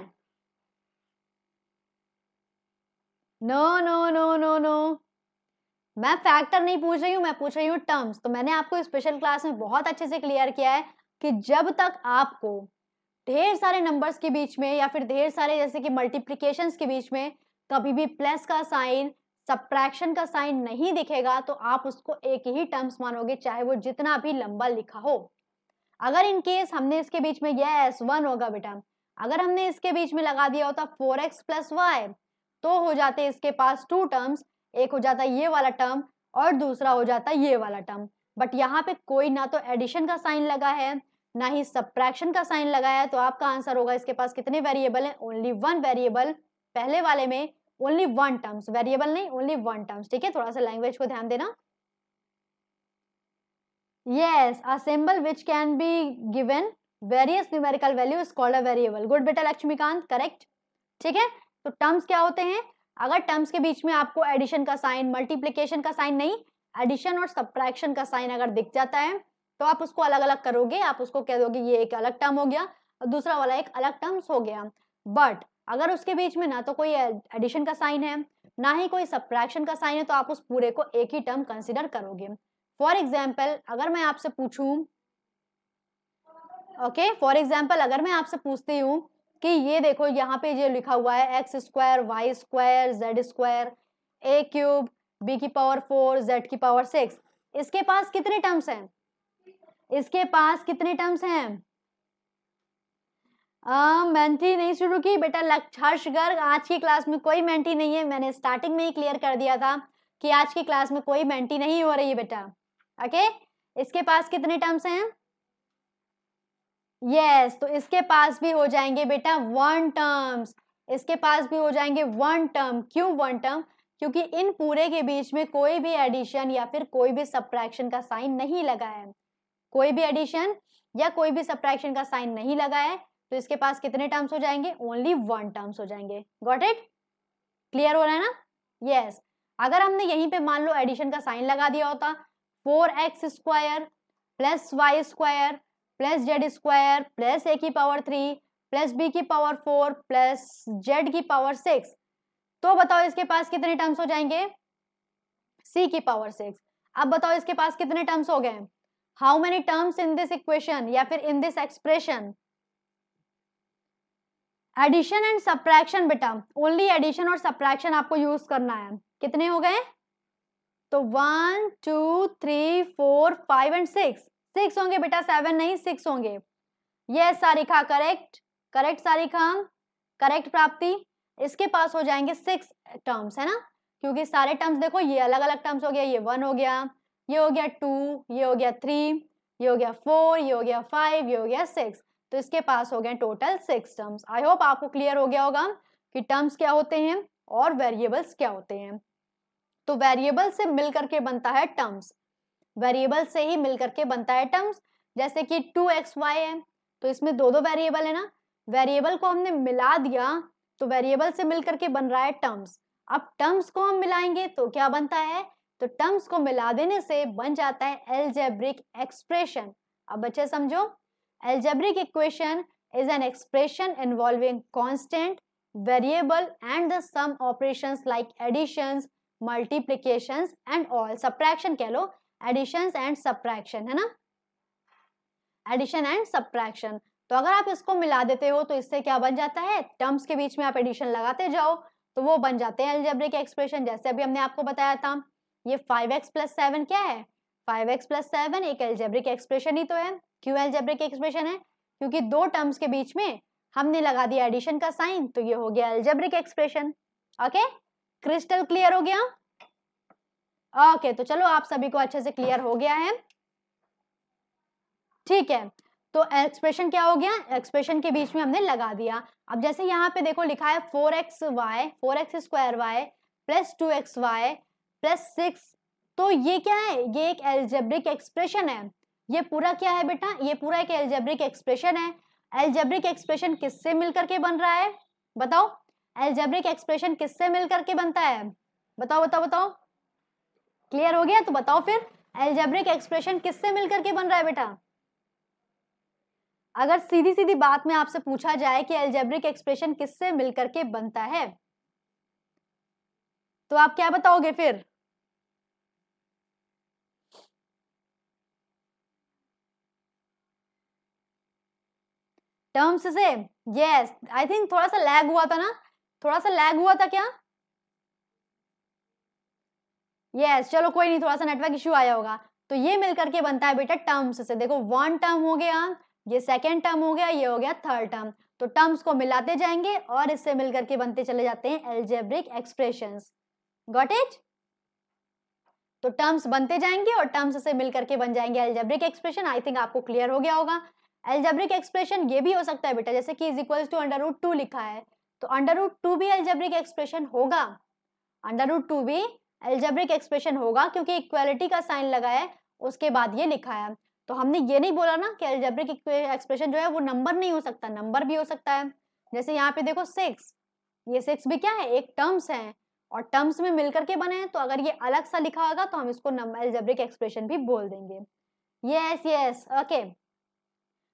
no no no no no मैं फैक्टर नहीं पूछ रही हूं मैं पूछ रही हूं टर्म्स तो मैंने आपको स्पेशल क्लास में बहुत अच्छे से क्लियर किया है कि जब तक आपको ढेर सारे नंबर्स के बीच में या फिर ढेर सारे जैसे कि मल्टीप्लीकेशन के बीच में कभी भी प्लस का साइन सब्ट्रैक्शन का साइन नहीं दिखेगा तो आप उसको एक ही टर्म्स मानोगे चाहे वो जितना भी लंबा लिखा हो अगर इन केस हमने इसके बीच में यह एस वन होगा बेटा अगर हमने इसके बीच में लगा दिया होता फोर एक्स प्लस वाई तो हो जाते इसके पास टू टर्म्स एक हो जाता ये वाला टर्म और दूसरा हो जाता ये वाला टर्म बट यहाँ पे कोई ना तो एडिशन का साइन लगा है ना ही सब्ट्रैक्शन का साइन लगा है तो आपका आंसर होगा इसके पास कितने वेरिएबल हैं ओनली वन वेरिएबल पहले वाले में ओनली वन टर्म्स वेरिएबल नहीं ओनली वन टर्म्स ठीक है थोड़ा सा लैंग्वेज को ध्यान देना yes a symbol which can be given various numerical value is called a variable good बेटा लक्ष्मीकांत करेक्ट ठीक है तो टर्म्स क्या होते हैं अगर टर्म्स के बीच में आपको एडिशन का साइन मल्टीप्लीकेशन का साइन नहीं एडिशन और सब्ट्रैक्शन का साइन अगर दिख जाता है तो आप उसको अलग अलग करोगे आप उसको कह दोगे ये एक अलग टर्म हो गया और दूसरा वाला एक अलग टर्म्स हो गया बट अगर उसके बीच में ना तो कोई एडिशन का साइन है ना ही कोई सब्ट्रैक्शन का साइन है तो आप उस पूरे को एक ही टर्म कंसिडर करोगे फॉर एग्जाम्पल अगर मैं आपसे पूछू ओके फॉर एग्जाम्पल अगर मैं आपसे पूछती हूँ कि ये देखो यहाँ पे ये लिखा हुआ है x square y square z square a cube b की पावर फोर जेड की पावर सिक्स इसके पास कितने टर्म्स हैं इसके पास कितने टर्म्स हैं मेंटी नहीं शुरू की बेटा लक्ष गर्ग आज की क्लास में कोई मेंटी नहीं है मैंने स्टार्टिंग में ही क्लियर कर दिया था कि आज की क्लास में कोई मेंटी नहीं हो रही है बेटा ओके इसके पास कितने टर्म्स हैं यस yes, तो इसके पास भी हो जाएंगे बेटा वन टर्म्स इसके पास भी हो जाएंगे वन टर्म क्यों वन टर्म क्योंकि इन पूरे के बीच में कोई भी एडिशन या फिर कोई भी सब्ट्रैक्शन का साइन नहीं लगा है कोई भी एडिशन या कोई भी सब्ट्रैक्शन का साइन नहीं लगा है तो इसके पास कितने टर्म्स हो जाएंगे ओनली वन टर्म्स हो जाएंगे गॉट इट क्लियर हो रहा है ना यस yes. अगर हमने यहीं पे मान लो एडिशन का साइन लगा दिया होता four x square plus y square plus z square plus a की पावर थ्री प्लस बी की पावर फोर प्लस जेड की पावर सिक्स तो बताओ इसके पास कितने टर्म्स हो जाएंगे सी की पावर सिक्स अब बताओ इसके पास कितने टर्म्स हो गए how many terms in this equation या फिर in this expression addition and subtraction बेटा ओनली एडिशन और सप्रैक्शन आपको यूज करना है कितने हो गए तो one two three four five and six six होंगे बेटा सेवन नहीं सिक्स होंगे yes Sarika correct correct Sarika correct Prapti इसके पास हो जाएंगे सिक्स टर्म्स है ना क्योंकि सारे टर्म्स देखो ये अलग अलग टर्म्स हो गया ये वन हो गया ये हो गया टू ये हो गया थ्री ये हो गया फोर ये हो गया फाइव ये हो गया सिक्स तो इसके पास हो गए total six terms I hope आपको क्लियर हो गया होगा कि टर्म्स क्या होते हैं और वेरिएबल्स क्या होते हैं तो वेरिएबल से मिल करके बनता है टर्म्स वेरिएबल से ही मिल करके बनता है टर्म्स जैसे कि टू एक्स वाई है तो इसमें दो दो वेरिएबल है ना वेरिएबल को हमने मिला दिया तो वेरिएबल से मिल करके बन रहा है टर्म्स अब टर्म्स को हम मिलाएंगे तो क्या बनता है तो टर्म्स को मिला देने से बन जाता है एल्जेब्रिक एक्सप्रेशन अब बच्चे समझो algebraic equation is an expression involving constant variable and the sum operation like addition multiplication and all subtraction कह लो एडिशन एंड सप्रैक्शन है ना एडिशन एंड सप्रैक्शन तो अगर आप इसको मिला देते हो तो इससे क्या बन जाता है टर्म्स के बीच में आप एडिशन लगाते जाओ तो वो बन जाते हैं एलजेब्रिक एक्सप्रेशन जैसे अभी हमने आपको बताया था ये फाइव एक्स प्लस सेवन क्या है फाइव एक्स प्लस सेवन एक एलजेब्रिक एक्सप्रेशन ही तो है क्यों एल्जेब्रिक एक्सप्रेशन है क्योंकि दो टर्म्स के बीच में हमने लगा दिया एडिशन का साइन तो ये हो गया algebraic expression okay crystal clear हो गया ओके okay, तो चलो आप सभी को अच्छे से क्लियर हो गया है ठीक है तो एक्सप्रेशन क्या हो गया एक्सप्रेशन के बीच में हमने लगा दिया अब जैसे यहाँ पे देखो लिखा है four x y four x square y plus two x y plus six तो ये क्या है ये एक एल्जेब्रिक एक्सप्रेशन है ये पूरा क्या है बेटा ये पूरा एक एल्जेब्रिक एक्सप्रेशन है एल्जेब्रिक एक्सप्रेशन किससे मिलकर के बन रहा है बताओ एल्जेब्रिक एक्सप्रेशन किससे मिलकर के बनता है बताओ बताओ बताओ क्लियर हो गया तो बताओ फिर एल्जेब्रिक एक्सप्रेशन किससे मिलकर के बन रहा है बेटा अगर सीधी सीधी बात में आपसे पूछा जाए कि एल्जेब्रिक एक्सप्रेशन किससे मिलकर के बनता है तो आप क्या बताओगे फिर टर्म्स से यस आई थिंक थोड़ा सा लैग हुआ था ना थोड़ा सा लैग हुआ था क्या यस yes, चलो कोई नहीं थोड़ा सा नेटवर्क इश्यू आया होगा तो ये मिलकर के बनता है बेटा टर्म्स से देखो वन टर्म हो गया ये सेकेंड टर्म हो गया ये हो गया थर्ड टर्म तो टर्म्स को मिलाते जाएंगे और इससे मिलकर के बनते चले जाते हैं एल्जेब्रिक एक्सप्रेशन गॉट इट तो टर्म्स बनते जाएंगे और टर्म्स से मिलकर के बन जाएंगे एल्जेब्रिक एक्सप्रेशन आई थिंक आपको क्लियर हो गया होगा एल्जेब्रिक एक्सप्रेशन ये भी हो सकता है बेटा जैसे कि is equals to under root two लिखा है तो अंडर रूट टू भी एल्जेब्रिक एक्सप्रेशन होगा अंडर रूट टू भी एल्जेब्रिक एक्सप्रेशन होगा क्योंकि इक्वालिटी का साइन लगा है उसके बाद ये लिखा है तो हमने ये नहीं बोला ना कि एल्जेब्रिक एक्सप्रेशन जो है वो नंबर नहीं हो सकता नंबर भी हो सकता है जैसे यहाँ पे देखो सिक्स ये सिक्स भी क्या है एक टर्म्स है और टर्म्स में मिलकर के बने हैं तो अगर ये अलग सा लिखा होगा तो हम इसको एल्जेब्रिक एक्सप्रेशन भी बोल देंगे यस यस ओके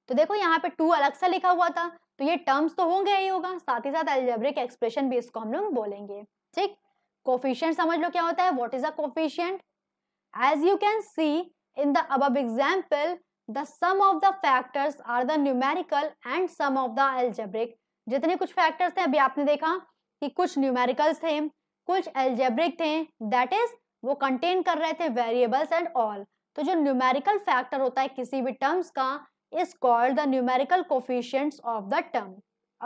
तो देखो यहाँ पे टू अलग सा लिखा हुआ था तो ये टर्म्स तो होंगे ही होगा साथ ही साथ एलजेब्रिक एक्सप्रेशन भी इसको हम लोग बोलेंगे ठीक कोफिशियंट समझ लो क्या होता है what is a coefficient as you can see in the above example the sum of the factors are the numerical and sum of the algebraic जितने कुछ फैक्टर्स थे अभी आपने देखा कि कुछ न्यूमेरिकल्स थे कुछ एलजेब्रिक थे दैट इज वो कंटेन कर रहे थे वेरिएबल्स एंड ऑल तो जो न्यूमेरिकल फैक्टर होता है किसी भी टर्म्स का is called the numerical coefficients of the term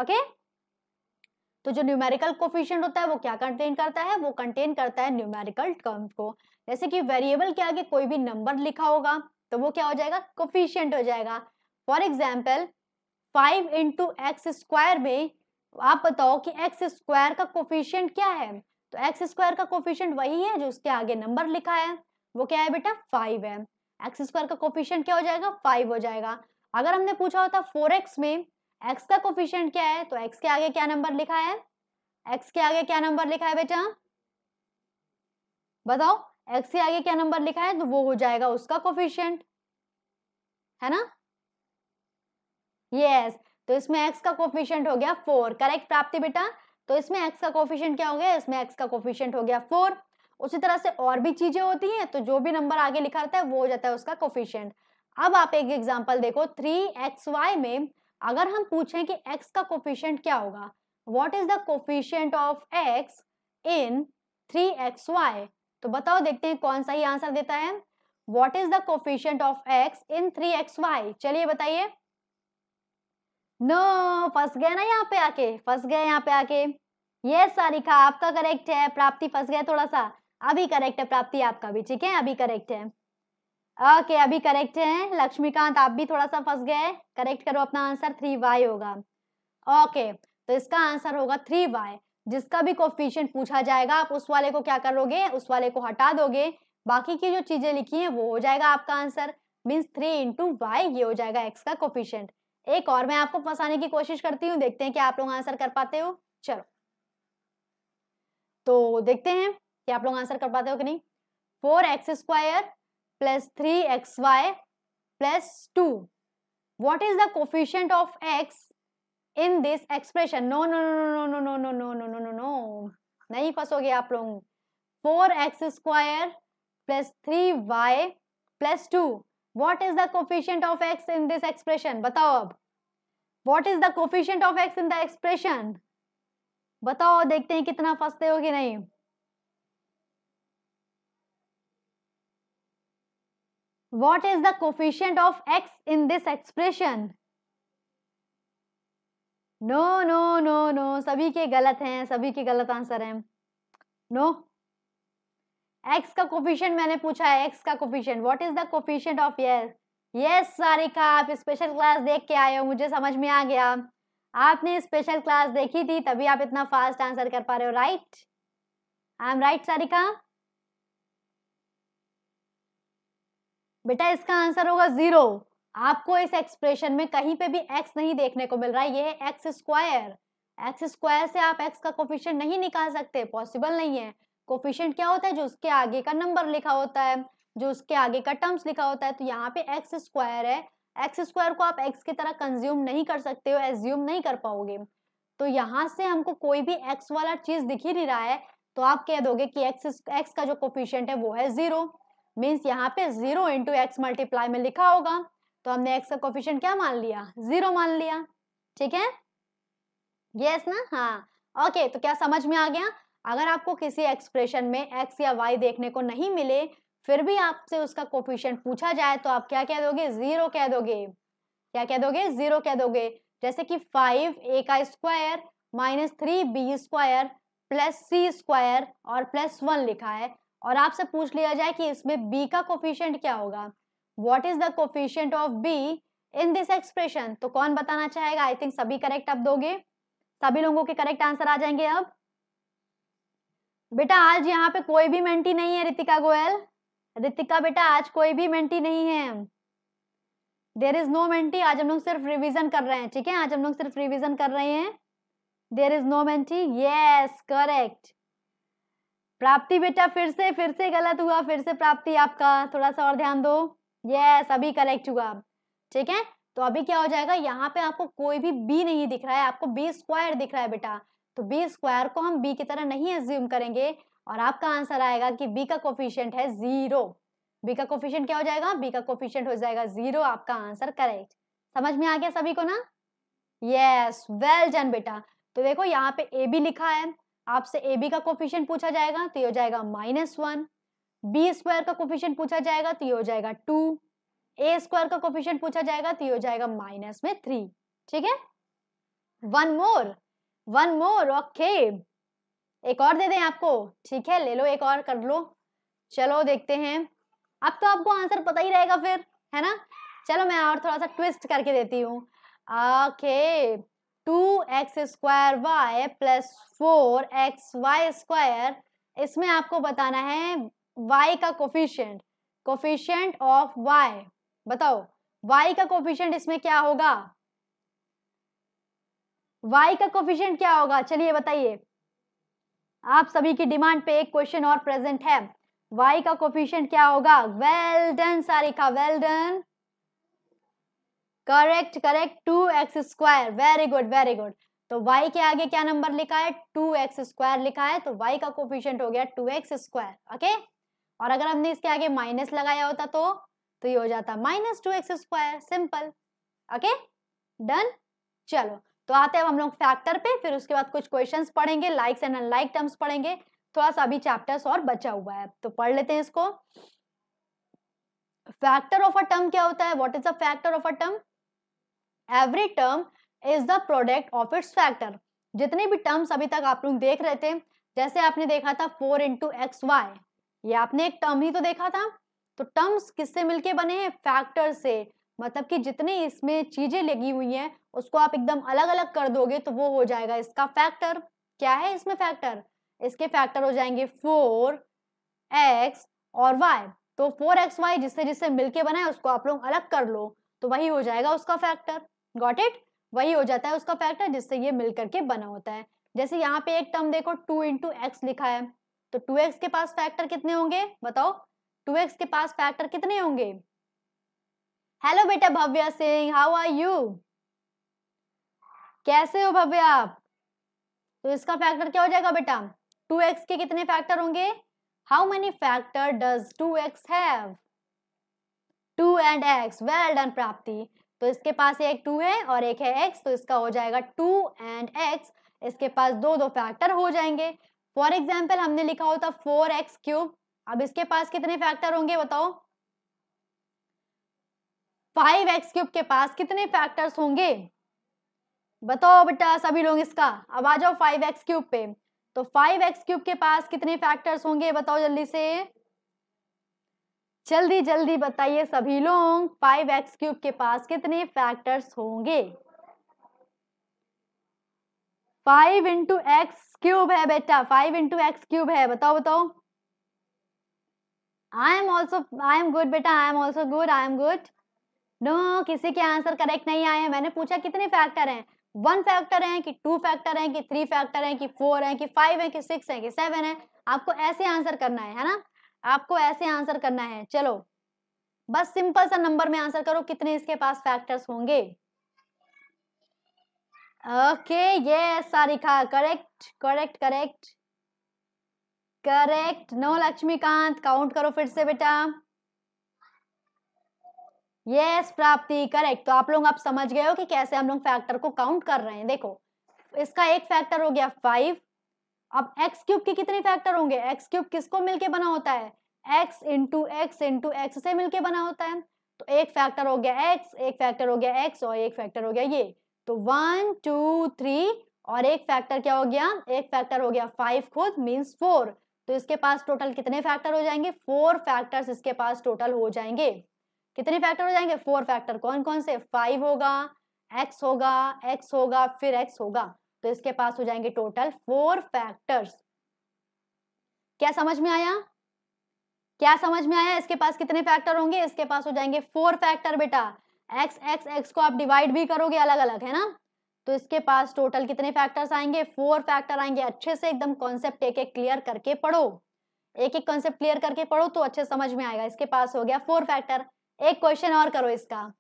okay तो जो न्यूमेरिकल कोफिशियंट होता है वो क्या कंटेन करता है वो कंटेन करता है न्यूमेरिकल टर्म को जैसे कि वेरिएबल के आगे कोई भी नंबर लिखा होगा तो वो क्या हो जाएगा कोफिशियंट हो जाएगा for example five into x square में आप बताओ कि एक्स स्क्वायर का कोफिशियंट क्या है तो एक्स स्क्वायर का कोफिशियंट वही है जो उसके आगे नंबर लिखा है वो क्या है बेटा फाइव है एक्स स्क्वायर का कोफिशियंट क्या हो जाएगा फाइव हो जाएगा अगर हमने पूछा होता फोर एक्स में एक्स का कोफिशियंट क्या है तो एक्स के आगे क्या नंबर लिखा है एक्स के आगे क्या नंबर लिखा है बेटा बताओ एक्स के आगे क्या नंबर लिखा है तो वो हो जाएगा उसका कोफिशियंट है ना यस तो इसमें एक्स का कोफिशियंट हो गया फोर करेक्ट प्राप्ति बेटा तो इसमें एक्स का कोफिशियंट क्या हो गया इसमें एक्स का कोफिशियंट हो गया फोर उसी तरह से और भी चीजें होती हैं तो जो भी नंबर आगे लिखा रहता है वो हो जाता है उसका कोफिशियंट अब आप एक एग्जाम्पल देखो थ्री एक्स वाई में अगर हम पूछें कि x का कोफिशियंट क्या होगा what is the coefficient of x in three x y तो बताओ देखते हैं कौन सा ही आंसर देता है what is the coefficient of x in three x y चलिए बताइए नो फंस गए ना यहाँ पे आके फंस गए यहाँ पे आके ये सारिका आपका करेक्ट है प्राप्ति फंस गया थोड़ा सा अभी करेक्ट है प्राप्ति आपका भी ठीक है अभी करेक्ट है ओके अभी करेक्ट है लक्ष्मीकांत आप भी थोड़ा सा फंस गए करेक्ट करो अपना आंसर थ्री वाई होगा ओके तो इसका आंसर होगा थ्री वाई जिसका भी कोफिशियन पूछा जाएगा आप उस वाले को क्या करोगे उस वाले को हटा दोगे बाकी की जो चीजें लिखी हैं वो हो जाएगा आपका answer means three into y ये हो जाएगा एक्स का कोफिशियंट एक और मैं आपको फंसाने की कोशिश करती हूँ देखते हैं कि आप लोग आंसर कर पाते हो चलो तो देखते हैं कि आप लोग आंसर कर पाते हो कि नहीं four x square plus three x y plus two what is the coefficient of x in this expression no no no no no no no no no no no no नहीं फंसोगे आप लोग four x square plus three y plus two what is the coefficient of x in this expression बताओ अब what is the coefficient of x in the expression बताओ देखते हैं कितना फंसते हो कि नहीं what is the coefficient of x in this expression no no no no सभी के गलत हैं सभी के गलत आंसर हैं नो एक्स का कोफिशियंट मैंने पूछा है एक्स का coefficient what is the coefficient of yes yes Sarika आप स्पेशल क्लास देख के आए हो मुझे समझ में आ गया आपने स्पेशल क्लास देखी थी तभी आप इतना फास्ट आंसर कर पा रहे हो right I am right Sarika बेटा इसका आंसर होगा जीरो आपको इस एक्सप्रेशन में कहीं पे भी एक्स नहीं देखने को मिल रहा है ये है एक्स स्क्वायर एक्स स्क्वायर से आप एक्स का कोफिशियंट नहीं निकाल सकते पॉसिबल नहीं है कोफिशियंट क्या होता है जो उसके आगे का नंबर लिखा होता है जो उसके आगे का टर्म्स लिखा होता है तो यहाँ पे एक्स स्क्वायर है एक्स स्क्वायर को आप एक्स की तरह कंज्यूम नहीं कर सकते हो एज्यूम नहीं कर पाओगे तो यहाँ से हमको कोई भी एक्स वाला चीज दिख ही नहीं रहा है तो आप कह दोगे कि एक्स एक्स का जो कोफिशियंट है वो है जीरो मीन्स यहाँ पे जीरो इंटू एक्स मल्टीप्लाई में लिखा होगा तो हमने एक्स का कोफिशियन क्या मान लिया जीरो मान लिया ठीक है यस yes ना हाँ ओके तो क्या समझ में आ गया अगर आपको किसी एक्सप्रेशन में एक्स या वाई देखने को नहीं मिले फिर भी आपसे उसका कोफिशियंट पूछा जाए तो आप क्या कह दोगे जीरो कह दोगे क्या कह दोगे जीरो कह दोगे जैसे कि फाइव ए का square minus three b square plus c square और प्लस वन लिखा है और आपसे पूछ लिया जाए कि इसमें बी का कोफिशियंट क्या होगा what is the coefficient of b in this expression तो कौन बताना चाहेगा आई थिंक सभी करेक्ट अब दोगे सभी लोगों के करेक्ट आंसर आ जाएंगे अब बेटा आज यहाँ पे कोई भी मेंटी नहीं है रितिका गोयल रितिका बेटा आज कोई भी मेंटी नहीं है देर इज नो मेंटी आज हम लोग सिर्फ रिविजन कर रहे हैं ठीक है आज हम लोग सिर्फ रिविजन कर रहे हैं देर इज नो मेंटी यस करेक्ट प्राप्ति बेटा फिर से फिर से गलत हुआ फिर से प्राप्ति आपका थोड़ा सा और ध्यान दो यस अभी करेक्ट हुआ ठीक है तो अभी क्या हो जाएगा यहाँ पे आपको कोई भी बी नहीं दिख रहा है आपको बी स्क्वायर दिख रहा है बेटा तो बी स्क्वायर को हम बी की तरह नहीं एज्यूम करेंगे और आपका आंसर आएगा कि बी का कोफिशियंट है जीरो बी का कोफिशियंट क्या हो जाएगा बी का कोफिशियंट हो जाएगा जीरो आपका आंसर करेक्ट समझ में आ गया सभी को ना यस वेल डन बेटा तो देखो यहाँ पे ए भी लिखा है आपसे ए बी का कोफिशियंट पूछा जाएगा तो ये हो जाएगा माइनस वन बी स्क्वायर का कोफिशियंट पूछा जाएगा तो ये हो जाएगा टू ए स्क्वायर का कोफिशियंट पूछा जाएगा तो ये हो जाएगा माइनस में थ्री ठीक है one more one more okay एक और दे दें आपको ठीक है ले लो एक और कर लो चलो देखते हैं अब तो आपको आंसर पता ही रहेगा फिर है ना चलो मैं और थोड़ा सा ट्विस्ट करके देती हूँ okay okay. Two x square y plus four x y square इसमें आपको बताना है वाई का कोफिशियंट कोफिशियंट ऑफ वाई बताओ वाई का कोफिशियंट इसमें क्या होगा वाई का कोफिशियंट क्या होगा चलिए बताइए आप सभी की डिमांड पे एक क्वेश्चन और प्रेजेंट है वाई का कोफिशियंट क्या होगा well done Sarika well done correct correct two x square very good very good तो y के आगे क्या नंबर लिखा है टू एक्स स्क्वायर लिखा है तो y का कोफिशियंट हो गया टू एक्स स्क्वायर ओके और अगर हमने इसके आगे माइनस लगाया होता तो तो ये हो जाता minus two x square simple okay done चलो तो आते हैं हम लोग फैक्टर पे फिर उसके बाद कुछ क्वेश्चंस पढ़ेंगे लाइक्स एंड अनलाइक टर्म्स पढ़ेंगे थोड़ा सा अभी चैप्टर्स और बचा हुआ है तो पढ़ लेते हैं इसको फैक्टर ऑफ अ टर्म क्या होता है what is a factor of a term every term is the product of its factor जितने भी टर्म्स अभी तक आप लोग देख रहे थे जैसे आपने देखा था फोर इंटू एक्स वाई ये आपने एक टर्म ही तो देखा था तो टर्म्स किससे मिलके बने हैं फैक्टर से मतलब कि जितने इसमें चीजें लगी हुई हैं उसको आप एकदम अलग अलग कर दोगे तो वो हो जाएगा इसका फैक्टर क्या है इसमें फैक्टर इसके फैक्टर हो जाएंगे फोर एक्स और वाई तो फोर एक्स वाई जिससे जिससे मिलके बना है उसको आप लोग अलग कर लो तो वही हो जाएगा उसका फैक्टर गॉट इट वही हो जाता है उसका फैक्टर जिससे ये मिल करके बना होता है जैसे यहाँ पे एक टर्म देखो टू इंटू एक्स लिखा है तो टू एक्स के पास फैक्टर कितने होंगे बताओ टू एक्स के पास फैक्टर कितने होंगे हेलो बेटा Bhavya Singh how are you कैसे हो भव्या आप तो इसका फैक्टर क्या हो जाएगा बेटा टू एक्स के कितने फैक्टर होंगे how many factor does two x have two and x well done Prapti तो इसके पास एक टू है और एक है एक्स तो इसका हो जाएगा टू एंड एक्स इसके पास दो दो फैक्टर हो जाएंगे फॉर एग्जाम्पल हमने लिखा होता फोर एक्स क्यूब अब इसके पास कितने फैक्टर होंगे बताओ फाइव एक्स क्यूब के पास कितने फैक्टर्स होंगे बताओ बेटा सभी लोग इसका अब आ जाओ फाइव एक्स क्यूब पे तो फाइव एक्स क्यूब के पास कितने फैक्टर्स होंगे बताओ जल्दी से जल्दी जल्दी बताइए सभी लोग फाइव एक्स क्यूब के पास कितने फैक्टर्स होंगे फाइव इंटू एक्स क्यूब है बेटा फाइव इंटू एक्स क्यूब है बताओ बताओ I am also I am good बेटा I am also good I am good no किसी के आंसर करेक्ट नहीं आए हैं मैंने पूछा कितने फैक्टर हैं वन फैक्टर हैं कि टू फैक्टर हैं कि थ्री फैक्टर हैं कि फोर हैं कि फाइव हैं कि सिक्स हैं कि सेवन है आपको ऐसे आंसर करना है है ना आपको ऐसे आंसर करना है चलो बस सिंपल सा नंबर में आंसर करो कितने इसके पास फैक्टर्स होंगे ओके ये Sarika correct correct correct correct no Laxmikant count करो फिर से बेटा यस प्राप्ति करेक्ट तो आप लोग आप समझ गए हो कि कैसे हम लोग फैक्टर को काउंट कर रहे हैं देखो इसका एक फैक्टर हो गया फाइव अब एक्स क्यूब के कितने फैक्टर होंगे एक्स क्यूब किसको मिलके बना होता है x into x into x से मिलके बना होता है तो एक फैक्टर हो गया x एक फैक्टर हो गया x और एक फैक्टर हो गया ये तो वन टू थ्री और एक फैक्टर क्या हो गया एक फैक्टर हो गया फाइव खुद मीन्स फोर तो इसके पास टोटल कितने फैक्टर हो जाएंगे फोर फैक्टर्स इसके पास टोटल हो जाएंगे कितने फैक्टर हो जाएंगे फोर फैक्टर कौन कौन से फाइव होगा एक्स होगा एक्स होगा फिर एक्स होगा तो इसके पास हो जाएंगे टोटल फोर फैक्टर्स क्या समझ में आया क्या समझ में आया इसके पास कितने फैक्टर होंगे इसके पास हो जाएंगे फोर फैक्टर बेटा एक्स एक्स एक्स को आप डिवाइड भी करोगे अलग अलग है ना तो इसके पास टोटल कितने फैक्टर्स आएंगे फोर फैक्टर आएंगे अच्छे से एकदम कॉन्सेप्ट एक एक क्लियर करके पढ़ो एक एक कॉन्सेप्ट क्लियर करके पढ़ो तो अच्छे समझ में आएगा इसके पास हो गया फोर फैक्टर एक क्वेश्चन और करो इसका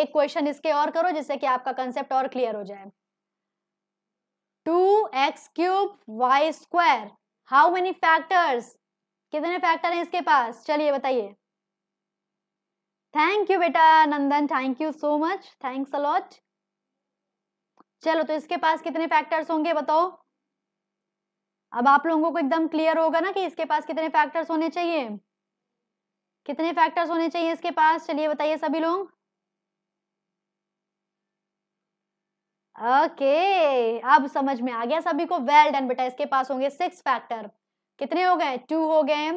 एक क्वेश्चन इसके और करो जिससे कि आपका कंसेप्ट और क्लियर हो जाए two x cube y square how many factors कितने फैक्टर हैं इसके पास चलिए बताइए थैंक यू बेटा Nandan thank you so much thanks a lot चलो तो इसके पास कितने फैक्टर्स होंगे बताओ अब आप लोगों को एकदम क्लियर होगा ना कि इसके पास कितने फैक्टर्स होने चाहिए कितने फैक्टर्स होने चाहिए इसके पास चलिए बताइए सभी लोग ओके अब समझ में आ गया सभी को वेल डन बेटा इसके पास होंगे सिक्स फैक्टर कितने हो गए टू हो गए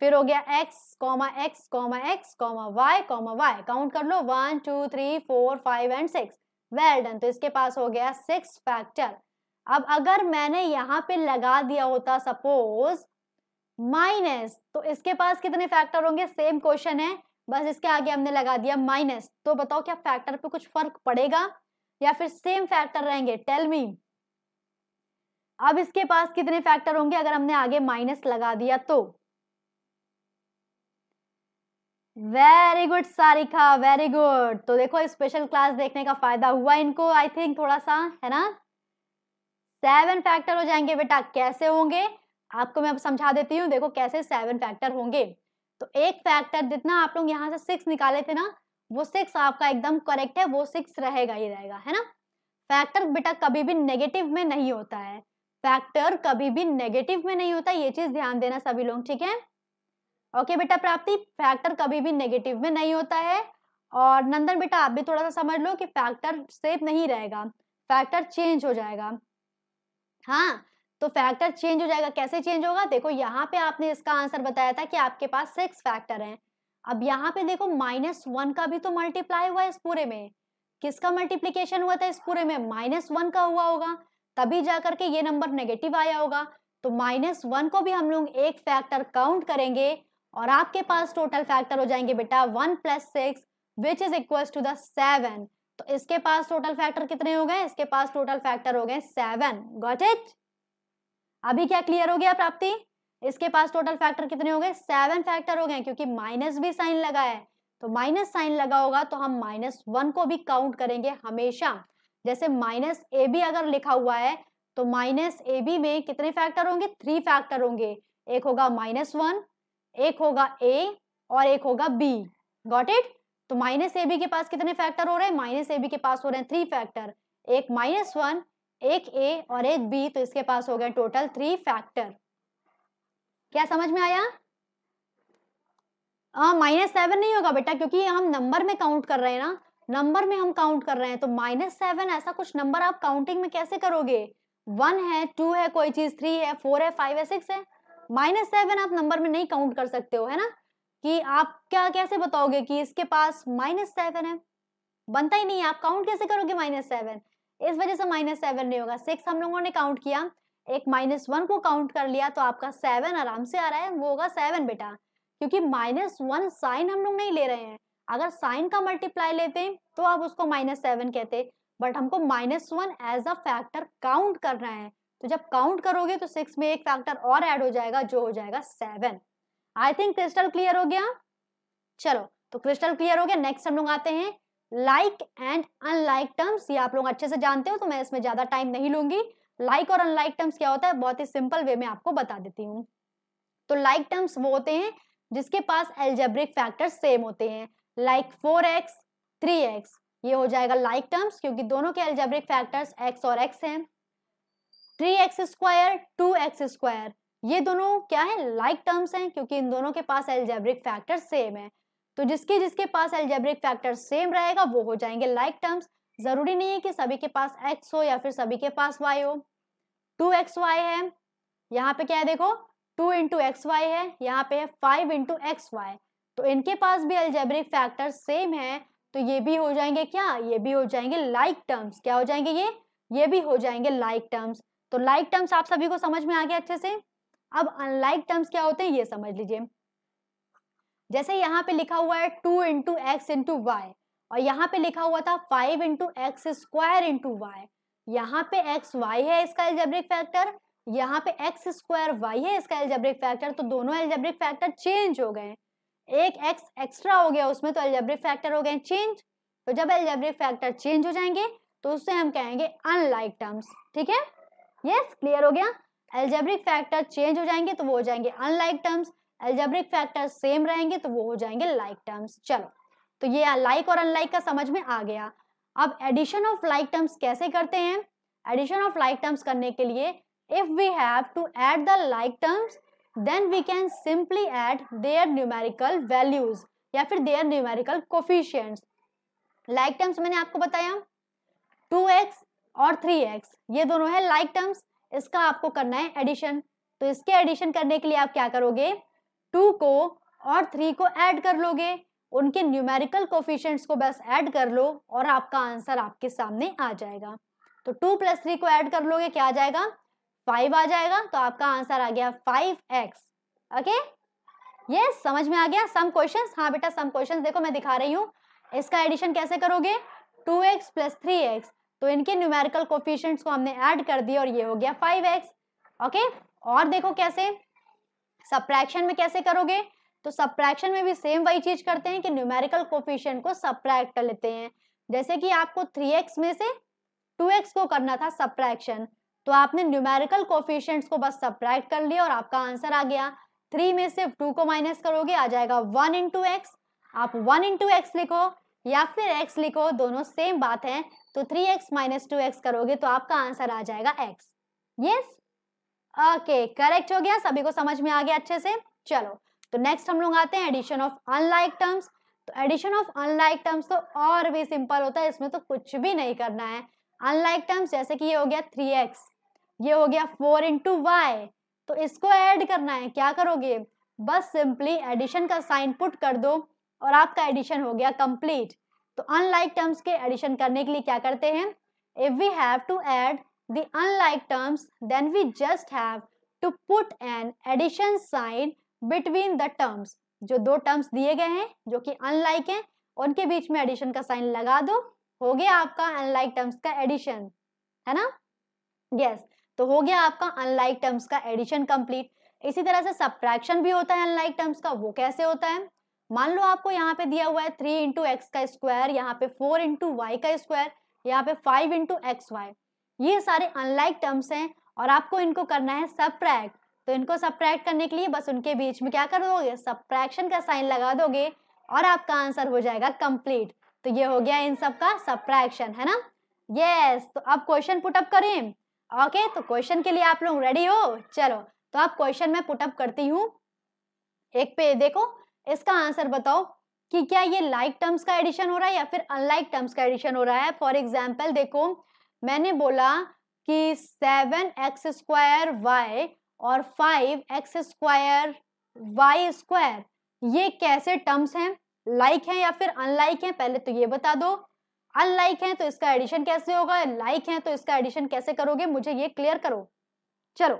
फिर हो गया x comma x comma x comma y comma y count कर लो one two three four five and six well done तो इसके पास हो गया सिक्स फैक्टर अब अगर मैंने यहाँ पे लगा दिया होता सपोज माइनस तो इसके पास कितने फैक्टर होंगे सेम क्वेश्चन है बस इसके आगे हमने लगा दिया माइनस तो बताओ क्या फैक्टर पे कुछ फर्क पड़ेगा या फिर सेम फैक्टर रहेंगे टेल मी अब इसके पास कितने फैक्टर होंगे अगर हमने आगे माइनस लगा दिया तो very good Sarika very good तो देखो स्पेशल क्लास देखने का फायदा हुआ इनको आई थिंक थोड़ा सा है ना सेवन फैक्टर हो जाएंगे बेटा कैसे होंगे आपको मैं समझा देती हूँ देखो कैसे सेवन फैक्टर होंगे तो एक फैक्टर जितना आप लोग यहाँ से सिक्स निकाले थे ना वो सिक्स आपका एकदम करेक्ट है वो सिक्स रहेगा ही रहेगा है ना फैक्टर बेटा कभी भी नेगेटिव में नहीं होता है फैक्टर कभी भी नेगेटिव में नहीं होता ये चीज ध्यान देना सभी लोग ठीक है ओके बेटा प्राप्ति फैक्टर कभी भी नेगेटिव में नहीं होता है और नंदन बेटा आप भी थोड़ा सा समझ लो कि फैक्टर सेफ नहीं रहेगा फैक्टर चेंज हो जाएगा हाँ तो फैक्टर चेंज हो जाएगा कैसे चेंज होगा देखो यहाँ पे आपने इसका आंसर बताया था कि आपके पास सिक्स फैक्टर हैं अब यहाँ पे देखो माइनस वन का भी तो मल्टीप्लाई हुआ इस पूरे में किसका मल्टीप्लीकेशन हुआ था इस पूरे में माइनस वन का हुआ होगा तभी जाकर के ये नंबर नेगेटिव आया होगा तो माइनस वन को भी हम लोग एक फैक्टर काउंट करेंगे और आपके पास टोटल फैक्टर हो जाएंगे बेटा one plus six which is equal to the seven तो इसके पास टोटल फैक्टर कितने हो गए इसके पास टोटल फैक्टर हो गए सेवन गॉट इट अभी क्या क्लियर हो गया प्राप्ति इसके पास टोटल फैक्टर कितने हो गए सेवन फैक्टर हो गए क्योंकि माइनस भी साइन लगा है तो माइनस साइन लगा होगा तो हम माइनस वन को भी काउंट करेंगे हमेशा जैसे माइनस ए बी अगर लिखा हुआ है तो माइनस ए बी में कितने फैक्टर होंगे थ्री फैक्टर होंगे एक होगा माइनस वन एक होगा ए और एक होगा बी गॉट इट तो माइनस ए बी के पास कितने फैक्टर हो रहे हैं माइनस ए बी के पास हो रहे हैं थ्री फैक्टर एक माइनस वन एक ए और एक बी तो इसके पास हो गए टोटल थ्री फैक्टर क्या समझ में आया माइनस सेवन नहीं होगा बेटा क्योंकि हम नंबर में काउंट कर रहे हैं ना नंबर में हम काउंट कर रहे हैं तो माइनस सेवन ऐसा कुछ नंबर आप काउंटिंग में कैसे करोगे वन है टू है कोई चीज थ्री है फोर है फाइव है सिक्स है माइनस सेवन आप नंबर में नहीं काउंट कर सकते हो है ना कि आप क्या कैसे बताओगे कि इसके पास माइनस सेवन है बनता ही नहीं है आप काउंट कैसे करोगे माइनस सेवन इस वजह से माइनस सेवन नहीं होगा सिक्स हम लोगों ने काउंट किया एक माइनस वन को काउंट कर लिया तो आपका सेवन आराम से आ रहा है वो होगा सेवन बेटा क्योंकि माइनस वन साइन हम लोग नहीं ले रहे हैं अगर साइन का मल्टीप्लाई लेते हैं तो आप उसको माइनस सेवन कहते बट हमको minus one as a factor count करना है तो जब काउंट करोगे तो सिक्स में एक फैक्टर और ऐड हो जाएगा जो हो जाएगा seven I think crystal clear हो गया चलो तो क्रिस्टल क्लियर हो गया नेक्स्ट हम लोग आते हैं लाइक एंड अनलाइक टर्म्स ये आप लोग अच्छे से जानते हो तो मैं इसमें ज्यादा टाइम नहीं लूंगी लाइक और अनलाइक टर्म्स क्या होता है बहुत ही सिंपल वे में आपको बता देती हूँ तो लाइक like टर्म्स वो होते हैं जिसके पास एल्जेब्रिक फैक्टर सेम होते हैं like four x three x ये हो जाएगा लाइक like टर्म्स क्योंकि दोनों के एल्जेब्रिक फैक्टर्स एक्स और एक्स हैं three x square two x square ये दोनों क्या है लाइक like टर्म्स हैं क्योंकि इन दोनों के पास एल्जेब्रिक फैक्टर सेम है तो जिसके जिसके पास एल्जेब्रिक फैक्टर सेम रहेगा वो हो जाएंगे लाइक like टर्म्स जरूरी नहीं है कि सभी के पास एक्स हो या फिर सभी के पास वाई हो टू एक्स वाई है यहाँ पे क्या है देखो टू इंटू एक्स वाई है यहाँ पे है फाइव इंटू एक्स वाई तो इनके पास भी अल्जेब्रिक फैक्टर सेम है तो ये भी हो जाएंगे क्या ये भी हो जाएंगे लाइक like टर्म्स क्या हो जाएंगे ये ये भी हो जाएंगे लाइक like टर्म्स तो लाइक like टर्म्स आप सभी को समझ में आ गया अच्छे से अब अनलाइक टर्म्स क्या होते हैं ये समझ लीजिए जैसे यहाँ पे लिखा हुआ है two into x into y और यहाँ पे लिखा हुआ था five into x square into y यहाँ पे एक्स वाई है इसका एल्जेब्रिक फैक्टर यहाँ पे एक्स स्क्वायर वाई है इसका एल्जेब्रिक फैक्टर तो दोनों एल्जेब्रिक फैक्टर चेंज हो गए एक एक्स एक्स्ट्रा हो गया उसमें तो एल्जेब्रिक फैक्टर हो गए चेंज तो जब एल्जेब्रिक फैक्टर चेंज हो जाएंगे तो उससे हम कहेंगे अनलाइक टर्म्स ठीक है यस क्लियर हो गया एल्जेब्रिक फैक्टर चेंज हो जाएंगे तो वो हो जाएंगे unlike terms algebraic factor same रहेंगे तो वो हो जाएंगे लाइक like टर्म्स चलो तो ये लाइक और अनलाइक का समझ में आ गया अब एडिशन ऑफ लाइक टर्म्स कैसे करते हैं एडिशन ऑफ लाइक टर्म्स करने के लिए if we have to add the like terms then we can simply add their numerical values या फिर their numerical coefficients like terms मैंने आपको बताया 2x और 3x ये दोनों है लाइक like टर्म्स इसका आपको करना है एडिशन तो इसके एडिशन करने के लिए आप क्या करोगे 2 को और 3 को ऐड कर लोगे उनके न्यूमेरिकल कोफिशेंट्स को बस ऐड कर लो और आपका आंसर आपके सामने आ जाएगा तो टू प्लस थ्री को ऐड कर लोगे क्या आ जाएगा फाइव आ जाएगा तो आपका आंसर आ गया फाइव एक्स ओके ये समझ में आ गया सम क्वेश्चंस हाँ बेटा सम क्वेश्चंस देखो मैं दिखा रही हूँ इसका एडिशन कैसे करोगे two x plus three x तो इनके न्यूमेरिकल कोफिशेंट्स को हमने ऐड कर दिया और ये हो गया फाइव एक्स ओके और देखो कैसे सप्रैक्शन में कैसे करोगे तो सब्ट्रैक्शन में भी सेम वही चीज करते हैं कि न्यूमेरिकल कोफिशियंट को सब्ट्रैक्ट कर लेते हैं जैसे कि आपको 3x में से 2x को करना था सब्ट्रैक्शन तो आपने न्यूमेरिकल कोफिशियंट को बस सब्ट्रैक्ट कर लिया और आपका आंसर आ गया थ्री में से टू को माइनस करोगे आ जाएगा वन इंटू एक्स आप वन इंटू एक्स लिखो या फिर एक्स लिखो दोनों सेम बात है तो three x minus two x करोगे तो आपका आंसर आ जाएगा एक्स यस ओके करेक्ट हो गया सभी को समझ में आ गया अच्छे से चलो तो नेक्स्ट हम लोग आते हैं एडिशन ऑफ अनलाइक टर्म्स तो एडिशन ऑफ अनलाइक टर्म्स तो और भी सिंपल होता है इसमें तो कुछ भी नहीं करना है अनलाइक टर्म्स जैसे कि ये हो गया थ्री एक्स ये हो गया फोर इंटू वाई तो इसको ऐड करना है क्या करोगे बस सिंपली एडिशन का साइन पुट कर दो और आपका एडिशन हो गया कंप्लीट तो अनलाइक टर्म्स के एडिशन करने के लिए क्या करते हैं if we have to add the unlike terms then we just have to put an addition sign between the terms जो दो टर्म्स दिए गए हैं जो कि अनलाइक हैं उनके बीच में एडिशन का साइन लगा दो हो गया आपका अनलाइक टर्म्स का एडिशन है ना यस yes, तो हो गया आपका अनलाइक टर्म्स का एडिशन कंप्लीट इसी तरह से सब्ट्रैक्शन भी होता है अनलाइक टर्म्स का वो कैसे होता है मान लो आपको यहाँ पे दिया हुआ है थ्री इंटू एक्स का स्क्वायर यहाँ पे फोर इंटू वाई का स्क्वायर यहाँ पे फाइव इंटू एक्स वाई ये सारे अनलाइक टर्म्स हैं और आपको इनको करना है सब्ट्रैक्ट तो इनको सब्ट्रैक्ट करने के लिए बस उनके बीच में क्या कर दोगे सब्ट्रैक्शन का साइन लगा दोगे और आपका आंसर हो जाएगा कंप्लीट तो ये हो गया इन सब का सब्ट्रैक्शन है ना यस yes, तो अब क्वेश्चन पुटअप करें ओके तो क्वेश्चन के लिए आप लोग रेडी हो चलो तो आप क्वेश्चन मैं पुटअप करती हूँ एक पे देखो इसका आंसर बताओ कि क्या ये लाइक like टर्म्स का एडिशन हो रहा है या फिर अनलाइक टर्म्स का एडिशन हो रहा है फॉर एग्जाम्पल देखो मैंने बोला कि सेवन एक्स स्क्वायर वाई और five x square y square ये कैसे टर्म्स हैं लाइक like हैं या फिर अनलाइक हैं पहले तो ये बता दो अनलाइक हैं तो इसका एडिशन कैसे होगा लाइक like हैं तो इसका एडिशन कैसे करोगे मुझे ये क्लियर करो चलो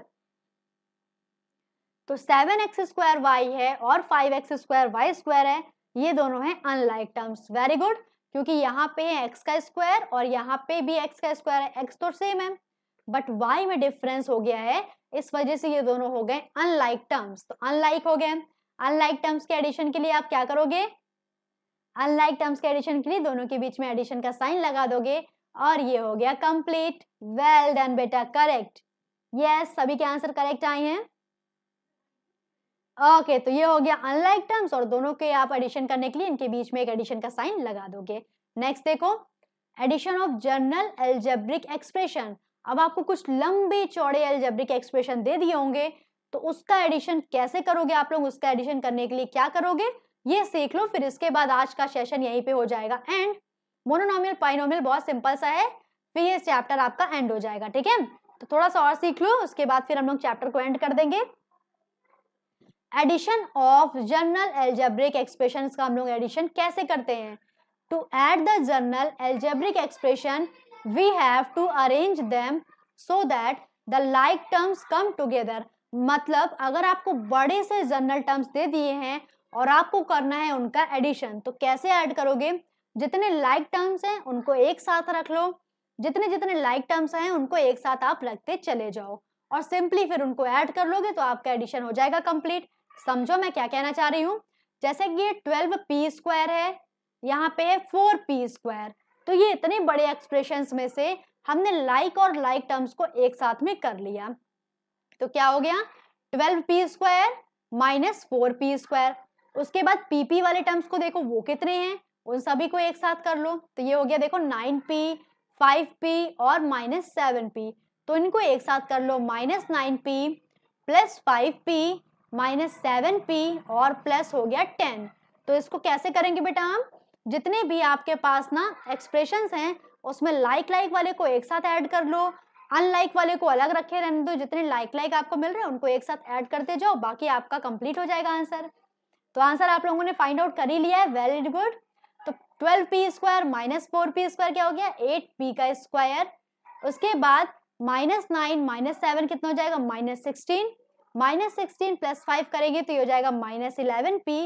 तो सेवन एक्स स्क्वायर वाई है और five x square y square है ये दोनों हैं अनलाइक टर्म्स वेरी गुड क्योंकि यहाँ पे है एक्स का स्क्वायर और यहाँ पे भी एक्स का स्क्वायर है एक्स तो सेम है बट वाई में डिफरेंस हो गया है इस वजह से ये दोनों हो गए अनलाइक टर्म्स तो अनलाइक हो गए अनलाइक टर्म्स के एडिशन के लिए आप क्या करोगे अनलाइक टर्म्स के एडिशन के लिए दोनों के बीच में एडिशन का साइन लगा दोगे और ये हो गया कंप्लीट वेल डन बेटा करेक्ट यस सभी के आंसर करेक्ट आए हैं ओके okay, तो ये हो गया अनलाइक टर्म्स और दोनों के आप एडिशन करने के लिए इनके बीच में एक एडिशन का साइन लगा दोगे नेक्स्ट देखो addition of general algebraic expression अब आपको कुछ लंबे चौड़े एलजेब्रिक एक्सप्रेशन दे दिए होंगे तो उसका एडिशन कैसे करोगे आप लोग उसका एडिशन करने के लिए क्या करोगे ये सीख लो फिर इसके बाद आज का सेशन यहीं पे हो जाएगा एंड मोनोनोमियल पाइनोमियल बहुत सिंपल सा है फिर ये चैप्टर आपका एंड हो जाएगा ठीक है तो थोड़ा सा और सीख लो उसके बाद फिर हम लोग चैप्टर को एंड कर देंगे addition of general algebraic expression का हम लोग एडिशन कैसे करते हैं to add the general algebraic expression we have to arrange them so that the like terms come together मतलब अगर आपको बड़े से जनरल टर्म्स दे दिए हैं और आपको करना है उनका एडिशन तो कैसे ऐड करोगे जितने लाइक टर्म्स हैं उनको एक साथ रख लो जितने जितने लाइक टर्म्स हैं उनको एक साथ आप रखते चले जाओ और सिंपली फिर उनको ऐड कर लोगे तो आपका एडिशन हो जाएगा कंप्लीट समझो मैं क्या कहना चाह रही हूँ जैसे कि ये ट्वेल्व पी स्क्वायर है यहाँ पे है फोर पी स्क्वायर तो ये इतने बड़े एक्सप्रेशन में से हमने लाइक like और लाइक like टर्म्स को एक साथ में कर लिया तो क्या हो गया twelve p square minus four p square उसके बाद पीपी वाले टर्म्स को देखो वो कितने हैं उन सभी को एक साथ कर लो तो ये हो गया देखो नाइन पी फाइव पी और माइनस सेवन पी तो इनको एक साथ कर लो minus nine p plus five p minus seven p और प्लस हो गया टेन तो इसको कैसे करेंगे बेटा हम जितने भी आपके पास ना एक्सप्रेशंस हैं उसमें लाइक लाइक वाले को एक साथ ऐड कर लो अनलाइक वाले को अलग रखे रहने दो जितने लाइक लाइक आपको मिल रहे हैं उनको एक साथ ऐड करते जाओ बाकी आपका कंप्लीट हो जाएगा आंसर तो आंसर आप लोगों ने फाइंड आउट कर ही लिया है वेरी गुड तो twelve p square minus four p square क्या हो गया एट पी का स्क्वायर उसके बाद माइनस नाइन माइनस सेवन कितना हो जाएगा minus sixteen minus sixteen plus five करेंगे तो ये हो जाएगा माइनस इलेवन पी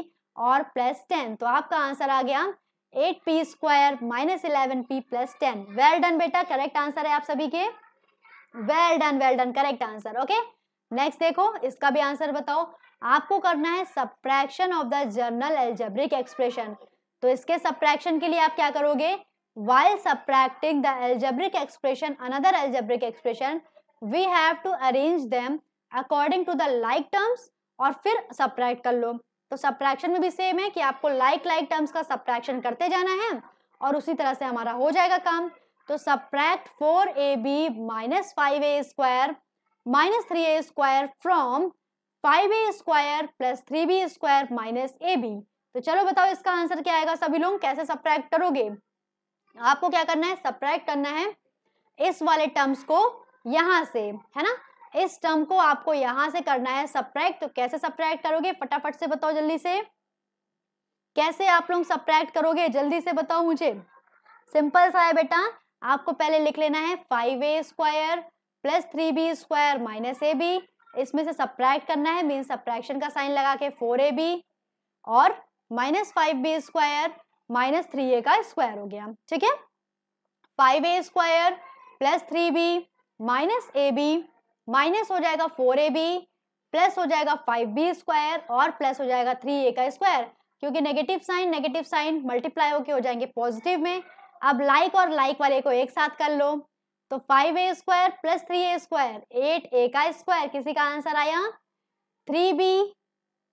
और प्लस टेन तो आपका आंसर आ गया eight p square minus eleven p plus ten well done बेटा करेक्ट आंसर है आप सभी के well done well done correct answer okay next देखो इसका भी आंसर बताओ आपको करना है subtraction of the general algebraic expression तो इसके सप्रैक्शन के लिए आप क्या करोगे while subtracting the algebraic expression another algebraic expression we have to arrange them according to the like terms और फिर subtract कर लो तो सब्ट्रैक्शन में भी सेम है कि आपको लाइक लाइक टर्म्स का सब्ट्रैक्शन करते जाना है और उसी तरह से हमारा हो जाएगा काम तो subtract four a b minus five a square minus three a square from five a square plus three b square minus a b तो चलो बताओ इसका आंसर क्या आएगा सभी लोग कैसे सब्ट्रैक्ट करोगे आपको क्या करना है सब्ट्रैक्ट करना है इस वाले टर्म्स को यहां से है ना इस टर्म को आपको यहां से करना है सप्रैक्ट तो कैसे सप्रैक्ट करोगे फटाफट से बताओ जल्दी से कैसे आप लोग सप्रैक्ट करोगे जल्दी से बताओ मुझे सिंपल सा है बेटा आपको पहले लिख लेना है five a square plus three b square minus a b इसमें से सप्रैक्ट करना है मीन सप्रैक्शन का साइन लगा के फोर ए बी और minus five b square minus three a का स्क्वायर हो गया ठीक है five a square plus three b minus a b minus हो जाएगा फोर ए बी प्लस हो जाएगा फाइव बी स्क्वायर और प्लस हो जाएगा थ्री ए का स्क्वायर क्योंकि negative sign negative sign multiply होके हो जाएंगे पॉजिटिव में अब लाइक और लाइक वाले को एक साथ कर लो तो five a square plus three a square eight a का स्क्वायर किसी का आंसर आया थ्री बी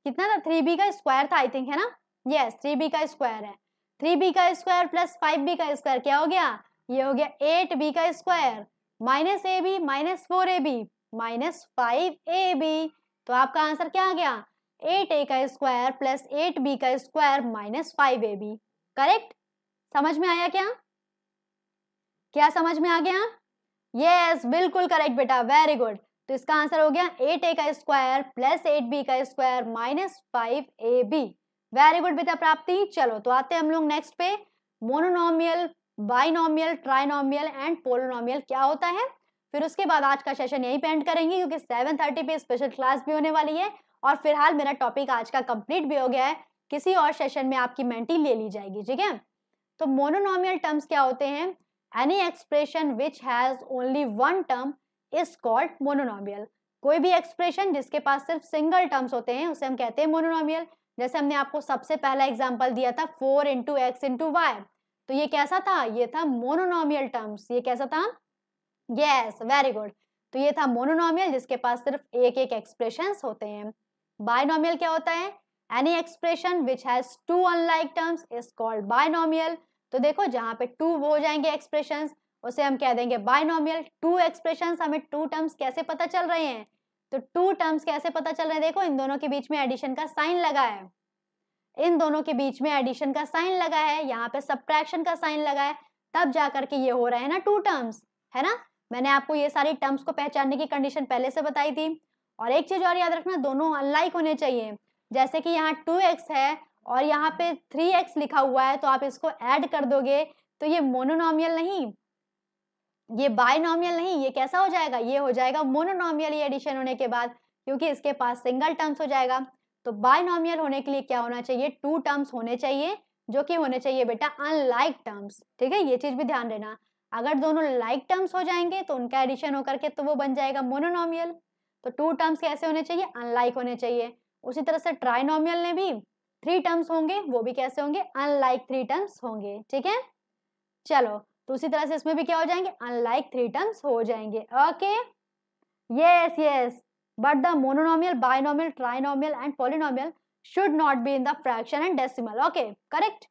कितना था थ्री बी का स्क्वायर था आई थिंक है ना यस थ्री बी का स्क्वायर है थ्री बी का स्क्वायर प्लस फाइव बी का स्क्वायर क्या हो गया ये हो गया एट बी का square minus a b minus four a b minus five a b तो आपका आंसर क्या आ गया एट ए का स्क्वायर प्लस एट बी का square minus five a b correct समझ में आया क्या क्या समझ में आ गया यस yes, बिल्कुल करेक्ट बेटा वेरी गुड तो इसका आंसर हो गया एट ए का स्क्वायर प्लस एट बी का square minus five a b very good बेटा प्राप्ति चलो तो आते हैं हम लोग नेक्स्ट पे monomial binomial trinomial and polynomial क्या होता है फिर उसके बाद आज का सेशन यहीं पे एंड करेंगे क्योंकि सेवन थर्टी पे स्पेशल क्लास भी होने वाली है और फिलहाल मेरा टॉपिक आज का कंप्लीट भी हो गया है किसी और सेशन में आपकी मेंटी ले ली जाएगी ठीक है तो मोनोनॉमियल टर्म्स क्या होते हैं any expression which has only one term is called monomial कोई भी एक्सप्रेशन जिसके पास सिर्फ सिंगल टर्म्स होते हैं उसे हम कहते हैं मोनोनॉमियल जैसे हमने आपको सबसे पहला एग्जाम्पल दिया था four into x into y तो ये कैसा था ये था मोनोनॉमियल टर्म्स ये कैसा था यस वेरी गुड तो ये था मोनोनॉमियल जिसके पास सिर्फ एक एक एक्सप्रेशन होते हैं बायनॉमियल क्या होता है any expression which has two unlike terms is called binomial तो देखो जहाँ पे टू हो जाएंगे एक्सप्रेशन उसे हम कह देंगे बायनॉमियल टू एक्सप्रेशन हमें टू टर्म्स कैसे पता चल रहे हैं तो टू टर्म्स कैसे पता चल रहे हैं देखो इन दोनों के बीच में एडिशन का साइन लगा है इन दोनों के बीच में एडिशन का साइन लगा है यहाँ पे सब्ट्रैक्शन का साइन लगा है तब जा करके ये हो रहा है ना टू टर्म्स है ना मैंने आपको ये सारी टर्म्स को पहचानने की कंडीशन पहले से बताई थी और एक चीज और याद रखना दोनों अनलाइक होने चाहिए जैसे कि यहाँ टू एक्स है और यहाँ पे थ्री एक्स लिखा हुआ है तो आप इसको ऐड कर दोगे तो ये मोनोनॉमियल नहीं ये बायनॉमियल नहीं ये कैसा हो जाएगा ये हो जाएगा मोनोनॉमियल ये एडिशन होने के बाद क्योंकि इसके पास सिंगल टर्म्स हो जाएगा तो बायनॉमियल होने के लिए क्या होना चाहिए टू टर्म्स होने चाहिए जो कि होने चाहिए बेटा अनलाइक टर्म्स ठीक है ये चीज भी ध्यान देना अगर दोनों लाइक like टर्म्स हो जाएंगे तो उनका एडिशन होकर के तो वो बन जाएगा मोनोनोमियल तो टू टर्म्स कैसे होने चाहिए अनलाइक होने चाहिए उसी तरह से ट्राइनोमियल ने भी थ्री टर्म्स होंगे वो भी कैसे होंगे अनलाइक थ्री टर्म्स होंगे ठीक है चलो तो उसी तरह से इसमें भी क्या हो जाएंगे अनलाइक थ्री टर्म्स हो जाएंगे okay yes yes but the mononomial binomial trinomial and polynomial should not be in the fraction and decimal okay correct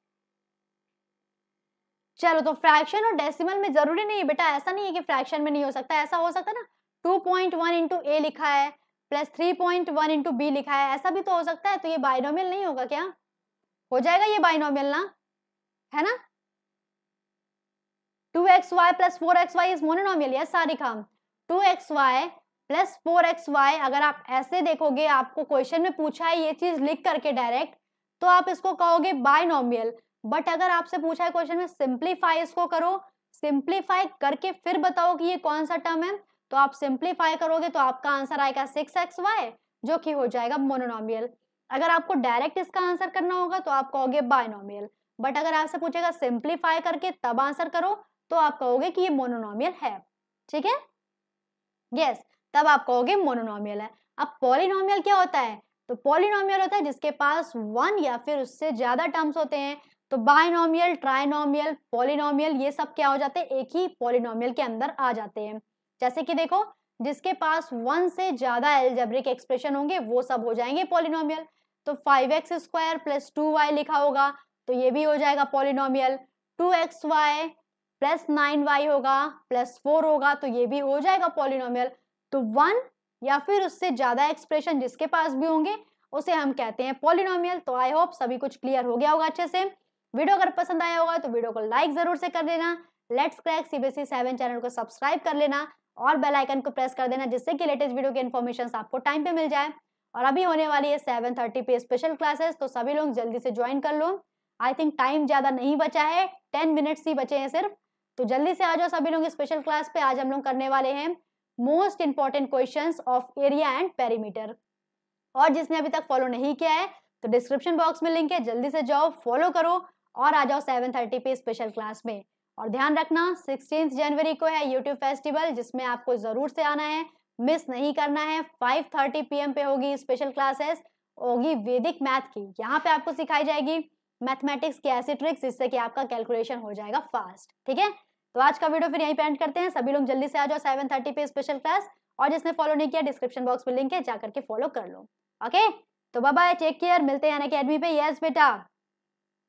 चलो तो फ्रैक्शन और डेसिमल में जरूरी नहीं है बेटा ऐसा नहीं है कि फ्रैक्शन में नहीं हो सकता ऐसा हो सकता ना two point one into a लिखा है plus three point one into b लिखा है ऐसा भी तो हो सकता है तो ये बाइनोमियल नहीं होगा क्या हो जाएगा ये बाइनोमियल ना है ना two x y plus four x y is mononomial yes sorry खाम two x y plus four x y अगर आप ऐसे देखोगे आपको क्वेश्चन में पूछा है ये चीज लिख करके डायरेक्ट तो आप इसको कहोगे बाइनोमियल बट अगर आपसे पूछा है क्वेश्चन में सिंप्लीफाई इसको करो सिंप्लीफाई करके फिर बताओ कि ये कौन सा टर्म है तो आप सिंप्लीफाई करोगे तो आपका आंसर आएगा सिक्स एक्स वाई जो कि हो जाएगा मोनोनॉमियल अगर आपको डायरेक्ट इसका आंसर करना होगा तो आप कहोगे बायनॉमियल बट अगर आपसे पूछेगा सिंप्लीफाई करके तब आंसर करो तो आप कहोगे कि ये मोनोनॉमियल है ठीक है यस तब आप कहोगे मोनोनॉमियल है अब पॉलिनोमियल क्या होता है तो पॉलिनोमियल होता है जिसके पास वन या फिर उससे ज्यादा टर्म्स होते हैं तो बायनॉमियल ट्राइनोमियल पॉलिनोमियल ये सब क्या हो जाते हैं एक ही पॉलिनोमियल के अंदर आ जाते हैं जैसे कि देखो जिसके पास वन से ज्यादा एल्जेब्रिक एक्सप्रेशन होंगे वो सब हो जाएंगे पॉलिनोमियल तो five x square plus two y लिखा होगा तो ये भी हो जाएगा polynomial two x y plus nine y होगा प्लस फोर होगा तो ये भी हो जाएगा पॉलिनोमियल तो वन या फिर उससे ज्यादा एक्सप्रेशन जिसके पास भी होंगे उसे हम कहते हैं पॉलिनोमियल तो आई होप सभी कुछ क्लियर हो गया होगा अच्छे से वीडियो अगर पसंद आया होगा तो वीडियो को लाइक जरूर से कर देना let's crack CBSE seven channel को सब्सक्राइब कर लेना और बेल आइकन को प्रेस कर देना जिससे कि लेटेस्ट वीडियो की इन्फॉर्मेशन आपको टाइम पे मिल जाए और अभी होने वाली है सेवन थर्टी पे स्पेशल क्लासेस तो सभी लोग जल्दी से ज्वाइन कर लो आई थिंक टाइम ज़्यादा नहीं बचा है टेन मिनट्स ही बचे हैं सिर्फ तो जल्दी से आ जाओ सभी लोग स्पेशल क्लास पे आज हम लोग करने वाले हैं most important question of area and perimeter और जिसने अभी तक फॉलो नहीं किया है तो डिस्क्रिप्शन बॉक्स में लिंक है जल्दी से जाओ फॉलो करो और आ जाओ सेवन थर्टी पे स्पेशल क्लास में और ध्यान रखना सिक्सटीन जनवरी को है यूट्यूब फेस्टिवल जिसमें आपको जरूर से आना है मिस नहीं करना है फाइव थर्टी पी पे होगी स्पेशल क्लासेस होगी वैदिक मैथ की यहाँ पे आपको सिखाई जाएगी मैथमेटिक्स की ऐसी ट्रिक्स जिससे कि आपका कैलकुलेशन हो जाएगा फास्ट ठीक है तो आज का वीडियो फिर यहीं पे एंड करते हैं सभी लोग जल्दी से आ जाओ सेवन थर्टी पे स्पेशल क्लास और जिसने फॉलो नहीं किया डिस्क्रिप्शन बॉक्स में लिंक है जाकर के फॉलो कर लो ओके तो बाबा टेक केयर मिलते हैं ना अकेडमी पे यस बेटा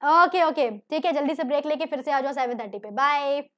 ओके ओके ठीक है जल्दी से ब्रेक लेके फिर से आ जाओ सेवन थर्टी पे बाय